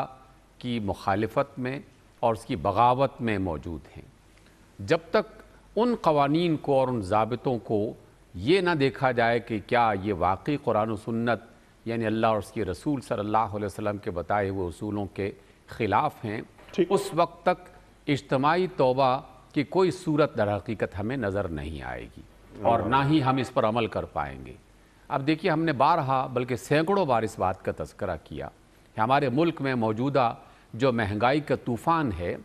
की मुखालफत में और उसकी बगावत में मौजूद हैं जब तक उन कवानीन को और उन जबतों को ये ना देखा जाए कि क्या ये वाकई कुरान सुन्नत यानी अल्लाह और उसके रसूल सल्लल्लाहु अलैहि वसल्लम के बताए हुए असूलों के ख़िलाफ़ हैं उस वक्त तक इज्तमाही तोबा की कोई सूरत दर हकीकत हमें नज़र नहीं आएगी और ना ही हम इस पर अमल कर पाएंगे अब देखिए हमने बारहा बल्कि सैकड़ों बार इस बात का तस्करा किया हमारे मुल्क में मौजूदा जो महंगाई का तूफ़ान है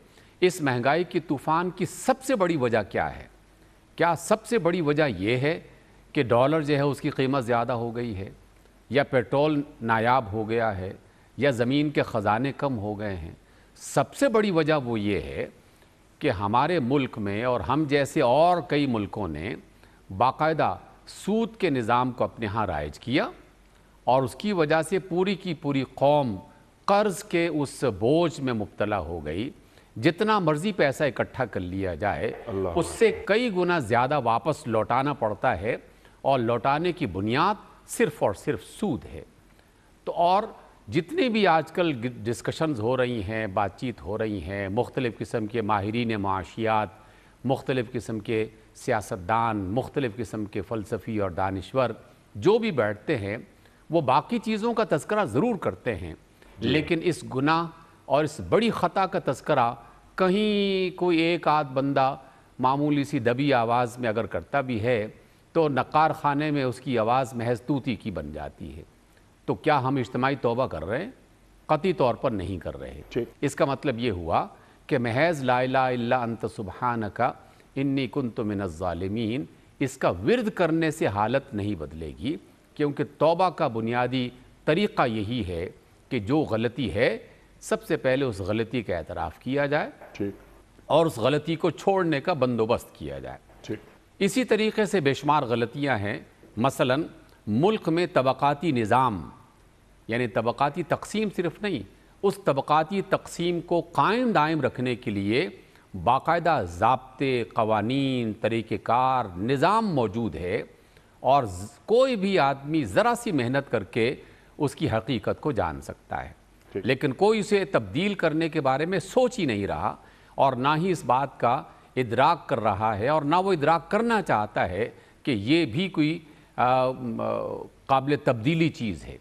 इस महंगाई की तूफ़ान की सबसे बड़ी वजह क्या है क्या सबसे बड़ी वजह यह है कि डॉलर जो है उसकी कीमत ज़्यादा हो गई है या पेट्रोल नायाब हो गया है या ज़मीन के ख़जाने कम हो गए हैं सबसे बड़ी वजह वो ये है कि हमारे मुल्क में और हम जैसे और कई मुल्कों ने बाकायदा सूद के निज़ाम को अपने यहाँ राइज किया और उसकी वजह से पूरी की पूरी कौम कर्ज़ के उस बोझ में मुबतला हो गई जितना मर्जी पैसा इकट्ठा कर लिया जाए उससे कई गुना ज़्यादा वापस लौटाना पड़ता है और लौटाने की बुनियाद सिर्फ और सिर्फ सूद है तो और जितने भी आजकल डिस्कशंस हो रही हैं बातचीत हो रही हैं मुख्तलिफ़ किस्म के माहरीन माशियात मुख्तलिफ़ किस्म के सियासतदान मुख्तलिफ़ किस्म के फ़लसफ़ी और दानश्वर जो भी बैठते हैं वो बाकी चीज़ों का तस्करा ज़रूर करते हैं लेकिन इस गुनाह और इस बड़ी ख़ता का तस्करा कहीं कोई एक आध बंदा मामूली सी दबी आवाज़ में अगर करता भी है तो नक़ार खाने में उसकी आवाज़ महज तूती की बन जाती है तो क्या हम इज्तमाही तोबा कर रहे हैं कती तौर पर नहीं कर रहे इसका मतलब ये हुआ कि महज लाला अंत सुबहान का इन्नी कन तो इसका विरद करने से हालत नहीं बदलेगी क्योंकि तोबा का बुनियादी तरीक़ा यही है कि जो गलती है सबसे पहले उस गलती का एतराफ़ किया जाए और उस गलती को छोड़ने का बंदोबस्त किया जाए ठीक इसी तरीके से बेशुमार गलतियाँ हैं मसलन मुल्क में तबक़ाती निज़ाम यानी तबक़ाती तकसीम सिर्फ नहीं उस तबक़ाती तकसीम को कायम दायम रखने के लिए बाकायदा जबते कवानीन तरीक़ार निज़ाम मौजूद है और कोई भी आदमी ज़रा सी मेहनत करके उसकी हकीकत को जान सकता है लेकिन कोई उसे तब्दील करने के बारे में सोच ही नहीं रहा और ना ही इस बात का इदराक कर रहा है और ना वो इदराक करना चाहता है कि ये भी कोई काबिल तब्दीली चीज़ है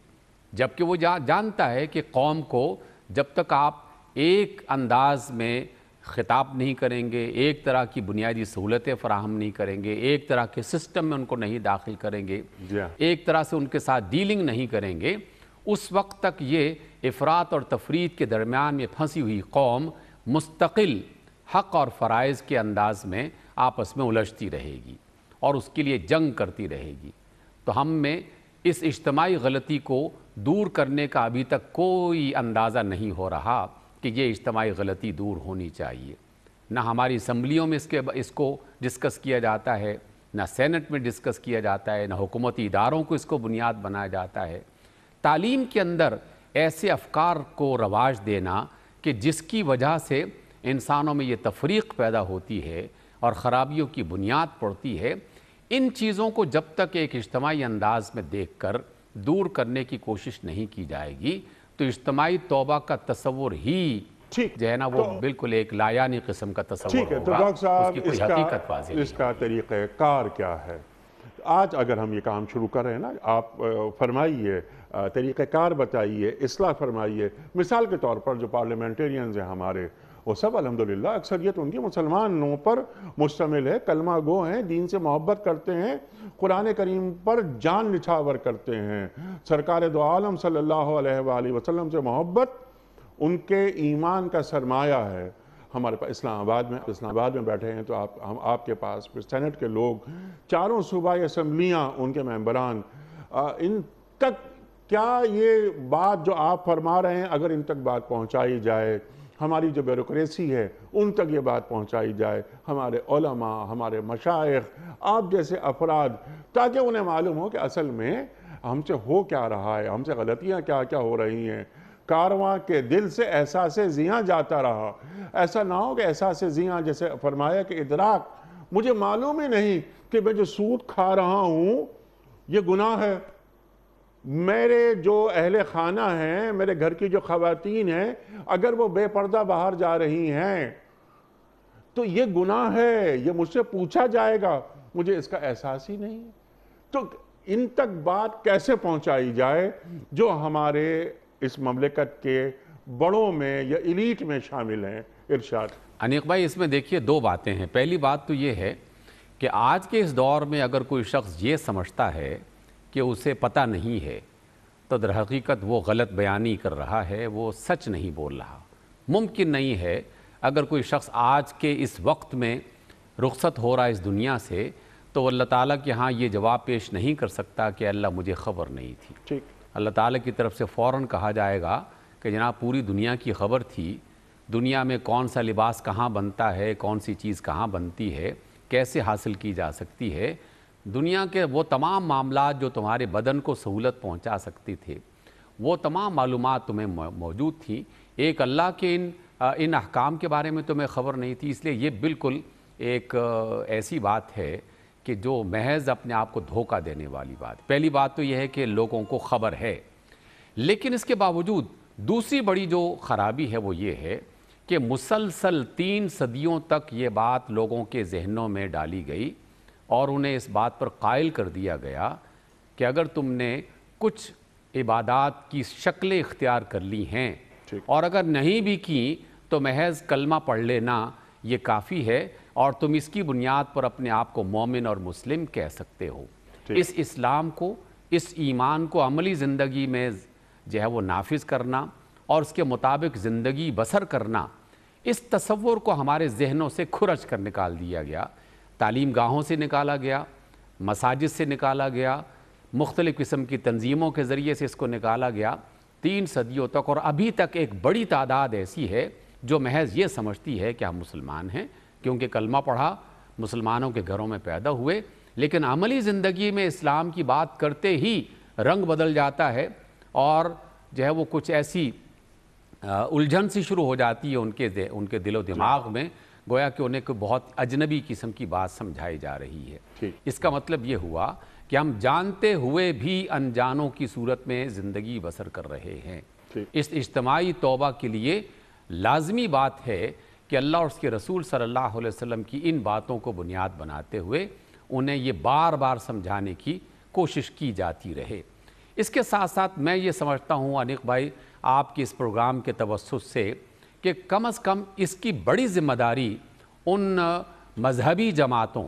जबकि वो जा, जानता है कि कौम को जब तक आप एक अंदाज में ख़िताब नहीं करेंगे एक तरह की बुनियादी सहूलतें फ़राहम नहीं करेंगे एक तरह के सिस्टम में उनको नहीं दाखिल करेंगे एक तरह से उनके साथ डीलिंग नहीं करेंगे उस वक्त तक ये अफरात और तफरीत के दरमियान में फंसी हुई कौम मुस्तकिल हक और फ़रज़ के अंदाज में आपस में उलझती रहेगी और उसके लिए जंग करती रहेगी तो हम में इस इज्तमाही गलती को दूर करने का अभी तक कोई अंदाज़ा नहीं हो रहा कि ये इज्तमाही गलती दूर होनी चाहिए ना हमारी इसम्बलियों में इसके इसको डिस्कस किया जाता है ना सेनेट में डिस्कस किया जाता है ना हुकूमती इदारों को इसको बुनियाद बनाया जाता है तालीम के अंदर ऐसे अफकार को रवाज देना कि जिसकी वजह से इंसानों में ये तफरीक पैदा होती है और ख़राबियों की बुनियाद पड़ती है इन चीज़ों को जब तक एक इज्तमाही अंदाज में देख कर दूर करने की कोशिश नहीं की जाएगी तो इज्तमाही तोबा का तस्वुर ही ठीक जो है ना वो तो, बिल्कुल एक लायानी किस्म का तस्वुर है तो डॉक्टर साहब इसका, हकीकत इसका तरीक़ार क्या है आज अगर हम ये काम शुरू कर रहे हैं ना आप फरमाइए तरीक़ार बताइए असलाह फरमाइए मिसाल के तौर पर जो पार्लियामेंटेरियंस हैं हमारे वो सब अलहमदिल्ला अक्सरियत उनकी मुसलमानों पर मुश्तमिल है कलमा गो हैं दीन से मोहब्बत करते हैं कुरान करीम पर जान निछावर करते हैं सरकार दो आलम सल्ला वसलम से मोहब्बत उनके ईमान का सरमाया है हमारे पास इस्लामाबाद में इस्लामाबाद में बैठे हैं तो आप हम आपके पास फिर सेनेट के लोग चारों सूबाई असम्बलियाँ उनके मेम्बरान इन तक क्या ये बात जो आप फरमा रहे हैं अगर इन तक बात पहुंचाई जाए हमारी जो ब्यूरोसी है उन तक ये बात पहुँचाई जाए हमारे ओलमा हमारे मशाइ आप जैसे अफराद ताकि उन्हें मालूम हो कि असल में हमसे हो क्या रहा है हमसे गलतियाँ क्या क्या हो रही हैं कारवां के दिल से एहसास जियाँ जाता रहा ऐसा ना हो कि एहसास जियाँ जैसे फरमाया कि इधराक मुझे मालूम ही नहीं कि मैं जो सूद खा रहा हूँ ये गुनाह है मेरे जो अहल खाना हैं मेरे घर की जो खातन हैं अगर वो बेपर्दा बाहर जा रही हैं तो ये गुनाह है ये मुझसे पूछा जाएगा मुझे इसका एहसास ही नहीं तो इन तक बात कैसे पहुंचाई जाए जो हमारे इस ममलिकत के बड़ों में या इलीट में शामिल हैं इरशाद अनिक भाई इसमें देखिए दो बातें हैं पहली बात तो ये है कि आज के इस दौर में अगर कोई शख्स ये समझता है कि उसे पता नहीं है तो दर हकीकत वो गलत बयानी कर रहा है वो सच नहीं बोल रहा मुमकिन नहीं है अगर कोई शख्स आज के इस वक्त में रुखसत हो रहा है इस दुनिया से तो अल्लाह ताला के यहाँ ये जवाब पेश नहीं कर सकता कि अल्लाह मुझे ख़बर नहीं थी ठीक अल्लाह ताला की तरफ से फ़ौर कहा जाएगा कि जनाब पूरी दुनिया की खबर थी दुनिया में कौन सा लिबास कहाँ बनता है कौन सी चीज़ कहाँ बनती है कैसे हासिल की जा सकती है दुनिया के वो तमाम मामला जो तुम्हारे बदन को सहूलत पहुंचा सकती थे वो तमाम मालूम तुम्हें मौजूद थी एक अल्लाह के इन इन अहकाम के बारे में तुम्हें खबर नहीं थी इसलिए ये बिल्कुल एक ऐसी बात है कि जो महज अपने आप को धोखा देने वाली बात पहली बात तो यह है कि लोगों को खबर है लेकिन इसके बावजूद दूसरी बड़ी जो ख़राबी है वो ये है कि मुसलसल तीन सदियों तक ये बात लोगों के जहनों में डाली गई और उन्हें इस बात पर कायल कर दिया गया कि अगर तुमने कुछ इबादत की शक्लें इख्तियार कर ली हैं और अगर नहीं भी की तो महज कलमा पढ़ लेना ये काफ़ी है और तुम इसकी बुनियाद पर अपने आप को मोमिन और मुस्लिम कह सकते हो इस इस्लाम को इस ईमान को अमली ज़िंदगी में जो है वो नाफिज करना और उसके मुताबिक ज़िंदगी बसर करना इस तस्वुर को हमारे जहनों से खुरच कर निकाल दिया गया तालीम गाहों से निकाला गया मसाजिद से निकाला गया मुख्तलिफ़ किस्म की तंजीमों के ज़रिए से इसको निकाला गया तीन सदियों तक और अभी तक एक बड़ी तादाद ऐसी है जो महज ये समझती है कि हम मुसलमान हैं क्योंकि कलमा पढ़ा मुसलमानों के घरों में पैदा हुए लेकिन अमली ज़िंदगी में इस्लाम की बात करते ही रंग बदल जाता है और जो है वो कुछ ऐसी उलझन सी शुरू हो जाती है उनके उनके दिलो दिमाग में गोया कि उन्हें कोई बहुत अजनबी किस्म की बात समझाई जा रही है इसका मतलब ये हुआ कि हम जानते हुए भी अनजानों की सूरत में ज़िंदगी बसर कर रहे हैं इस इज्तमाही तोबा के लिए लाजमी बात है कि अल्लाह और उसके रसूल सल्लल्लाहु अलैहि वसल्लम की इन बातों को बुनियाद बनाते हुए उन्हें ये बार बार समझाने की कोशिश की जाती रहे इसके साथ साथ मैं ये समझता हूँ अनिक भाई आपके इस प्रोग्राम के तवसत से कि कम अज़ कम इसकी बड़ी ज़िम्मेदारी उन मजहबी जमातों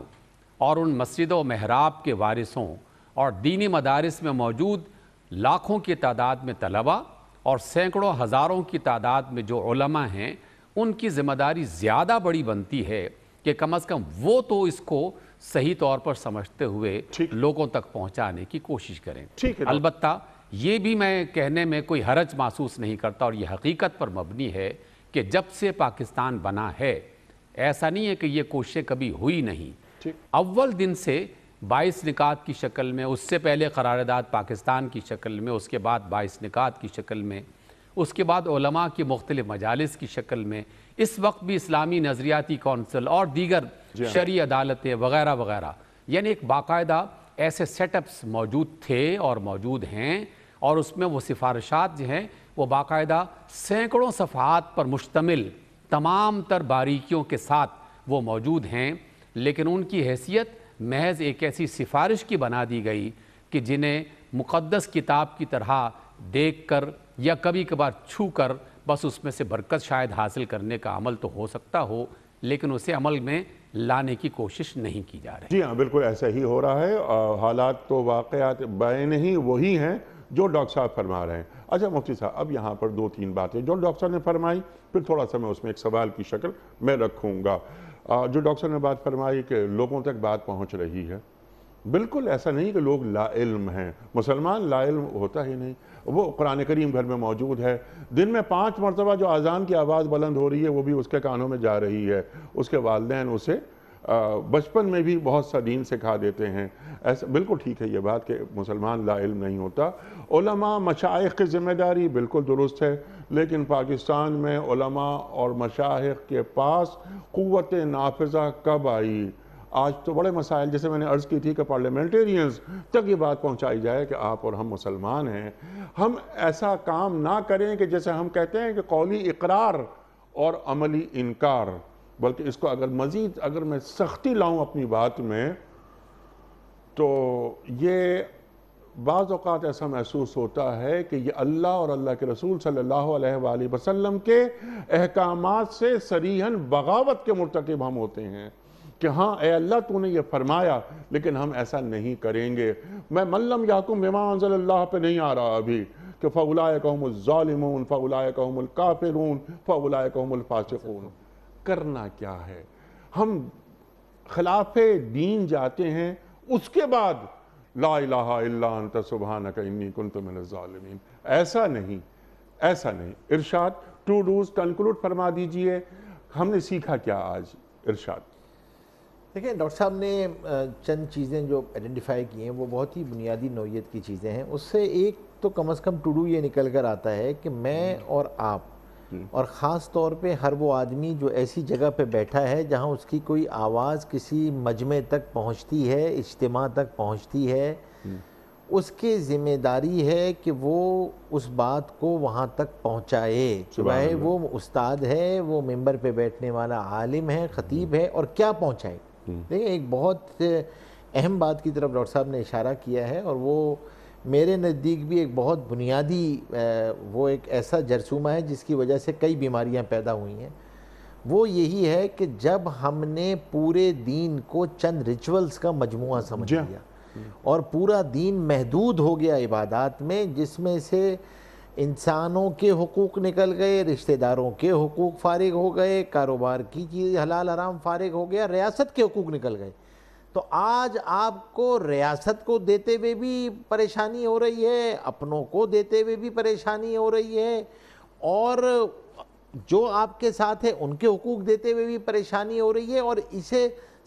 और उन मस्जिद व महराब के वारिसों और दीनी मदारस में मौजूद लाखों की तादाद में तलबा और सैकड़ों हज़ारों की तादाद में जो उलमा हैं उनकी ज़िम्मेदारी ज़्यादा बड़ी बनती है कि कम अज़ कम वो तो इसको सही तौर पर समझते हुए लोगों तक पहुंचाने की कोशिश करें ठीक है अलबत्ता ये भी मैं कहने में कोई हरज महसूस नहीं करता और ये हकीकत पर मबनी है कि जब से पाकिस्तान बना है ऐसा नहीं है कि ये कोशिशें कभी हुई नहीं अव्वल दिन से 22 निकात की शक्ल में उससे पहले करारदाद पाकिस्तान की शक्ल में उसके बाद 22 निकात की शक्ल में उसके बाद ओलमा की मुख्तलि मजालस की शक्ल में इस वक्त भी इस्लामी नज़रियाती कौंसिल और दीगर हाँ। शरी अदालतें वगैरह वगैरह यानी एक बाकायदा ऐसे सेटअप्स मौजूद थे और मौजूद हैं और उसमें वो सिफारशात जो हैं वो बाकायदा सैकड़ों सफ़ात पर मुश्तमिल तमाम तर बारीकियों के साथ वो मौजूद हैं लेकिन उनकी हैसियत महज एक ऐसी सिफारिश की बना दी गई कि जिन्हें मुक़दस किताब की तरह देख कर या कभी कभार छू कर बस उसमें से बरकत शायद हासिल करने का अमल तो हो सकता हो लेकिन उसे अमल में लाने की कोशिश नहीं की जा रही जी हाँ बिल्कुल ऐसा ही हो रहा है हालात तो वाक़ बैन ही वही हैं जो डॉक्टर साहब फरमा रहे हैं अच्छा मुफ्ती साहब अब यहाँ पर दो तीन बातें जो डॉक्टर साहब ने फरमाई फिर थोड़ा सा मैं उसमें एक सवाल की शक्ल मैं रखूँगा जो डॉक्टर साहब ने बात फरमाई कि लोगों तक बात पहुँच रही है बिल्कुल ऐसा नहीं कि लोग लाइल्म हैं मुसलमान लाइल्म होता ही नहीं वो कुरान करीम घर में मौजूद है दिन में पाँच मरतबा जो अजान की आवाज़ बुलंद हो रही है वो भी उसके कानों में जा रही है उसके वालदेन उसे बचपन में भी बहुत सा दीन सिखा देते हैं ऐसा बिल्कुल ठीक है ये बात कि मुसलमान ला इल्म नहीं होता ओलमा मशाइ की ज़िम्मेदारी बिल्कुल दुरुस्त है लेकिन पाकिस्तान में ओलमा और मशाइ के पास क़वत नाफजा कब आई आज तो बड़े मसाइल जैसे मैंने अर्ज़ की थी कि पार्लियामेंटेरियंस तक ये बात पहुंचाई जाए कि आप और हम मुसलमान हैं हम ऐसा काम ना करें कि जैसे हम कहते हैं कि कौली इकरार और अमली इनकार बल्कि इसको अगर मज़ीद अगर मैं सख्ती लाऊं अपनी बात में तो ये बाज़ात ऐसा महसूस होता है कि ये अल्लाह और अल्लाह के रसूल सल्लल्लाहु अलैहि वसल्लम के अहकाम से सरीहन बगावत के मरतकब हम होते हैं कि हाँ ए अल्लाह तूने ये फरमाया लेकिन हम ऐसा नहीं करेंगे मैं मल्लम याकुम मेमान सल्ला पे नहीं आ रहा अभी कि फ़ौलाए कहमुलम फ़ौलाए कहमुल काफिर फ़ौलाए कहमुल फ़ासिकून करना क्या है हम खिलाफ दीन जाते हैं उसके बाद ला सुबह सुबहाना ऐसा नहीं ऐसा नहीं इरशाद टू डूज कंक्लूड फरमा दीजिए हमने सीखा क्या आज इरशाद देखिए डॉक्टर साहब ने चंद चीज़ें जो आइडेंटिफाई की हैं वो बहुत ही बुनियादी नोयत की चीज़ें हैं उससे एक तो कम अज़ कम टू डू ये निकल कर आता है कि मैं और आप और ख़ास तौर पे हर वो आदमी जो ऐसी जगह पे बैठा है जहाँ उसकी कोई आवाज़ किसी मजमे तक पहुँचती है इज्तम तक पहुँचती है हम्म। उसके ज़िम्मेदारी है कि वो उस बात को वहाँ तक पहुँचाए चाहे वो उस्ताद है वो मेंबर पे बैठने वाला आलिम है ख़तीब हम्म। है और क्या पहुँचाए हम्म। देखिए एक बहुत अहम बात की तरफ डॉक्टर साहब ने इशारा किया है और वो मेरे नज़दीक भी एक बहुत बुनियादी वो एक ऐसा जरसूमा है जिसकी वजह से कई बीमारियां पैदा हुई हैं वो यही है कि जब हमने पूरे दीन को चंद रिचुअल्स का मजमु समझ लिया और पूरा दीन महदूद हो गया इबादत में जिसमें से इंसानों के हकूक़ निकल गए रिश्तेदारों के हकूक़ फारिग हो गए कारोबार की चीज़ हलाल आराम फारिग हो गया रियासत के हकूक़ निकल गए तो आज आपको रियासत को देते हुए भी परेशानी हो रही है अपनों को देते हुए भी परेशानी हो रही है और जो आपके साथ है उनके हुकूक देते हुए भी परेशानी हो रही है और इसे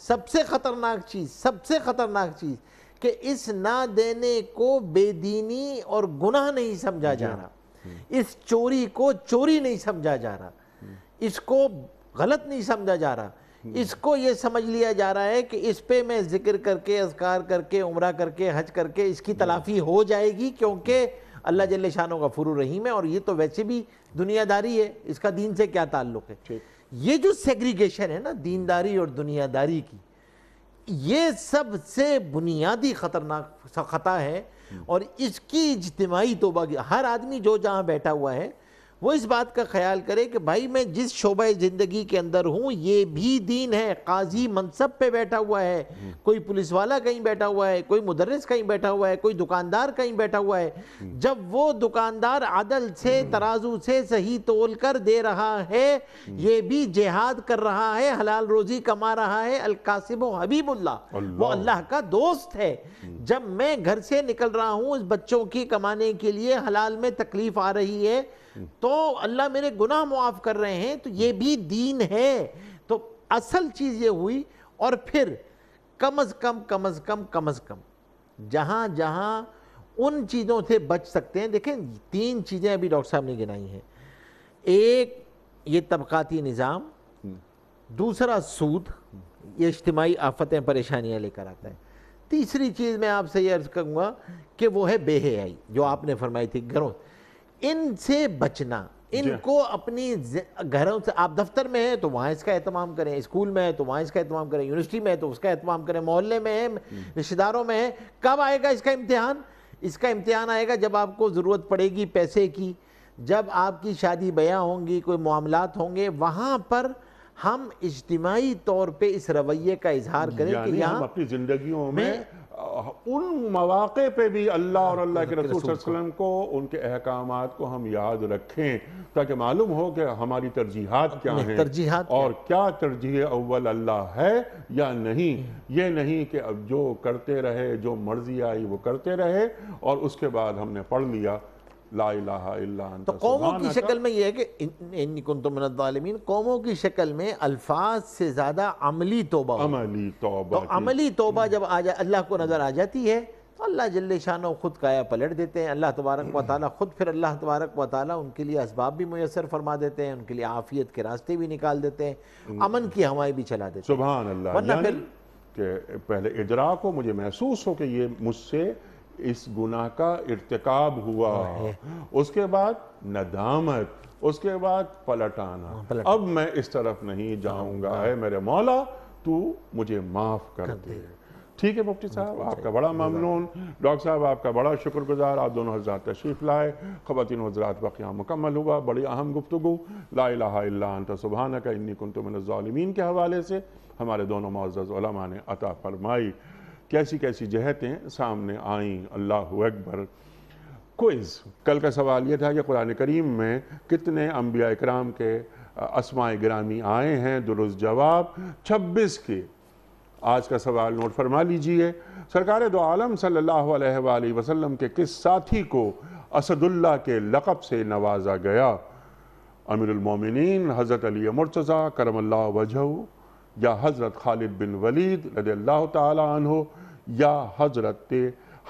सबसे ख़तरनाक चीज़ सबसे ख़तरनाक चीज़ कि इस ना देने को बेदीनी और गुनाह नहीं समझा जा रहा इस चोरी को चोरी नहीं समझा जा रहा हम्म। इसको गलत नहीं समझा जा रहा हम्म। इसको ये समझ लिया जा रहा है कि इस पे मैं जिक्र करके अजकार करके उम्र करके हज करके इसकी हम्म। तलाफी हो जाएगी क्योंकि अल्लाह शानों का फुरु रहीम है और ये तो वैसे भी दुनियादारी है इसका दीन से क्या ताल्लुक है ये जो सेग्रीगेशन है ना दीनदारी और दुनियादारी की ये सबसे बुनियादी ख़तरनाक ख़ता है हम्म। और इसकी इज्तमाही तोबा हर आदमी जो जहाँ बैठा हुआ है वो इस बात का ख्याल करे कि भाई मैं जिस शोबा ज़िंदगी के अंदर हूँ ये भी दीन है काजी मनसब पे बैठा हुआ है हम्म। कोई पुलिस वाला कहीं बैठा हुआ है कोई मुदरस कहीं बैठा हुआ है कोई दुकानदार कहीं बैठा हुआ है हम्म। जब वो दुकानदार अदल से हम्म। तराजू से सही तोल कर दे रहा है ये भी जिहाद कर रहा है हलाल रोजी कमा रहा है अलकासिब हबीबुल्ला वो अल्लाह का दोस्त है जब मैं घर से निकल रहा हूँ बच्चों की कमाने के लिए हलाल में तकलीफ आ रही है तो अल्लाह मेरे गुनाह मुआफ़ कर रहे हैं तो ये भी दीन है तो असल चीज़ ये हुई और फिर कम अज़ कम कम अज़ कम कम अज़ कम जहाँ जहाँ उन चीज़ों से बच सकते हैं देखें तीन चीज़ें अभी डॉक्टर साहब ने गिनाई हैं एक ये तबकाती निज़ाम हम्म। दूसरा सूद ये इज्तमाही आफतें परेशानियाँ लेकर आता है तीसरी चीज़ मैं आपसे ये अर्ज़ करूँगा कि वो है बेहयाई जो आपने फरमाई थी घरों इनसे बचना इनको अपनी घरों से आप दफ्तर में है तो वहाँ इसका एहतमाम करें स्कूल में है तो वहाँ इसका एहतमाम करें यूनिवर्सिटी में है तो उसका एहतमाम करें मोहल्ले में है हम्म। रिश्तेदारों में है कब आएगा इसका इम्तिहान इसका इम्तिहान आएगा जब आपको ज़रूरत पड़ेगी पैसे की जब आपकी शादी बयाँ होंगी कोई मामलात होंगे वहाँ पर हम इज्तमाही तौर पे इस रवैये का इजहार करें कि यहाँ अपनी जिंदगियों में उन मौाक़े पर भी अल्लाह और अल्लाह के रसूल वसल्लम को उनके अहकाम को हम याद रखें ताकि मालूम हो कि हमारी तरजीहत क्या हैं तरजीहत और क्या तरजीह अव्वल अल्लाह है या नहीं हम्म। ये नहीं कि अब जो करते रहे जो मर्जी आई वो करते रहे और उसके बाद हमने पढ़ लिया तो कौमों की शक्ल में यह है कि इन कुन कौमों की शक्ल में अल्फाज से ज़्यादा अमली तोबा अमली तोबा तो अमली तोबा जब आ जाए अल्लाह को नज़र आ जाती है तो अल्लाह जल्ले शाह ख़ुद काया पलट देते हैं अल्लाह तबारक व ख़ुद फिर अल्लाह तबारक व उनके लिए इसबाब भी मैसर फरमा देते हैं उनके लिए आफियत के रास्ते भी निकाल देते हैं हम्म। अमन की हवाएं भी चला देते हैं वरना फिर पहले इजरा को मुझे महसूस हो कि ये मुझसे इस गुनाह का इरतकाब हुआ उसके बाद नदामत उसके बाद पलटाना हाँ, पलट। अब मैं इस तरफ नहीं जाऊंगा हाँ, है हाँ। मेरे मौला तू मुझे माफ कर दे ठीक है मुफ्ती साहब आपका बड़ा ममनून डॉक्टर साहब आपका बड़ा शुक्रगुजार आप दोनों हजरात तशरीफ़ लाए ख़वान हजरात का मुकम्मल हुआ बड़ी अहम गुफ्तु लाला सुबहाना का इन्नी कुंतमिन के हवाले से हमारे दोनों मोज़ ने अता फरमाई कैसी कैसी जहतें सामने आईं अल्लाह अकबर कोइज कल का सवाल यह था कि कुरान करीम में कितने अम्बिया कराम के असमाय ग्रामी आए हैं दुरुस्त जवाब 26 के आज का सवाल नोट फरमा लीजिए सरकार दो आलम सल्लल्लाहु अलैहि वसल्लम के किस साथी को असदुल्ला के लक़ब से नवाजा गया अमीरमिन हज़रत अली मुर्तज़ा करमल्ला वजह या हज़रत खालिद बिन वलीद रदी अल्लाह तहो या हज़रत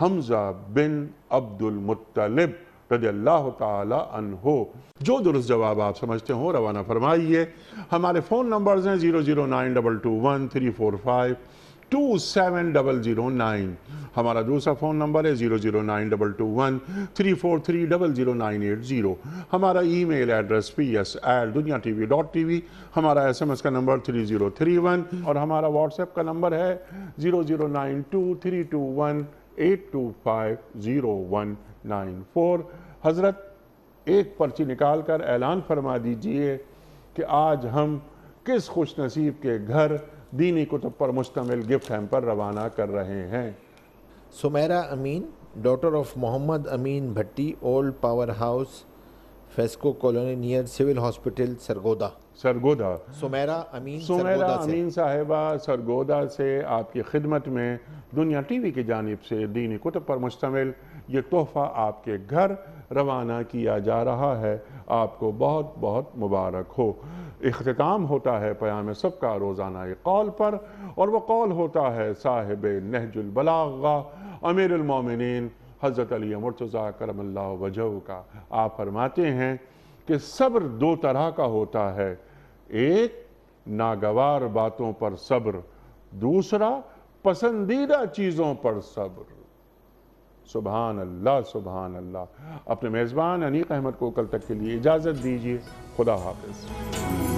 हमज़ा बिन अब्दुल मुत्तलिब अल्लाह जो दुरुस्त जवाब आप समझते हो रवाना फरमाइए हमारे फ़ोन नंबर्स हैं zero zero nine double two one three four five two seven double zero nine हमारा दूसरा फ़ोन नंबर है zero zero nine double two one three four three double zero nine eight zero हमारा email address P S at Dunya T V dot T V हमारा S M S का नंबर three zero three one और हमारा WhatsApp का नंबर है zero zero nine two three two one eight two five zero one nine four हज़रत एक पर्ची निकाल कर ऐलान फरमा दीजिए कि आज हम किस खुश नसीब के घर दीनी कुतुब पर मुश्तमिल गिफ्ट हैम पर रवाना कर रहे हैं Sumera Amin daughter of Mohammad Amin Bhatti old power house FESCO colony near civil hospital Sargodha Sargodha Sumera Amin Sumera Amin साहिबा सरगोदा से आपकी खिदमत में दुनिया टीवी की जानब से दीनी कुतुब पर मुश्तमिल ये तोहफ़ा आपके घर रवाना किया जा रहा है आपको बहुत बहुत मुबारक हो अख्ताम होता है प्याम सबका रोज़ाना कौल पर और वह कौल होता है साहिब नहजुलबलागा अमीरमिन हज़रत अली मुर्तज़ा करमल्ला वजह का आप फरमाते हैं कि सब्र दो तरह का होता है एक नागवार बातों पर सब्र दूसरा पसंदीदा चीज़ों पर सब्र सुबहान अल्लाह सुबहान अल्लाह अपने मेज़बान अनीक अहमद को कल तक के लिए इजाज़त दीजिए खुदा हाफिज़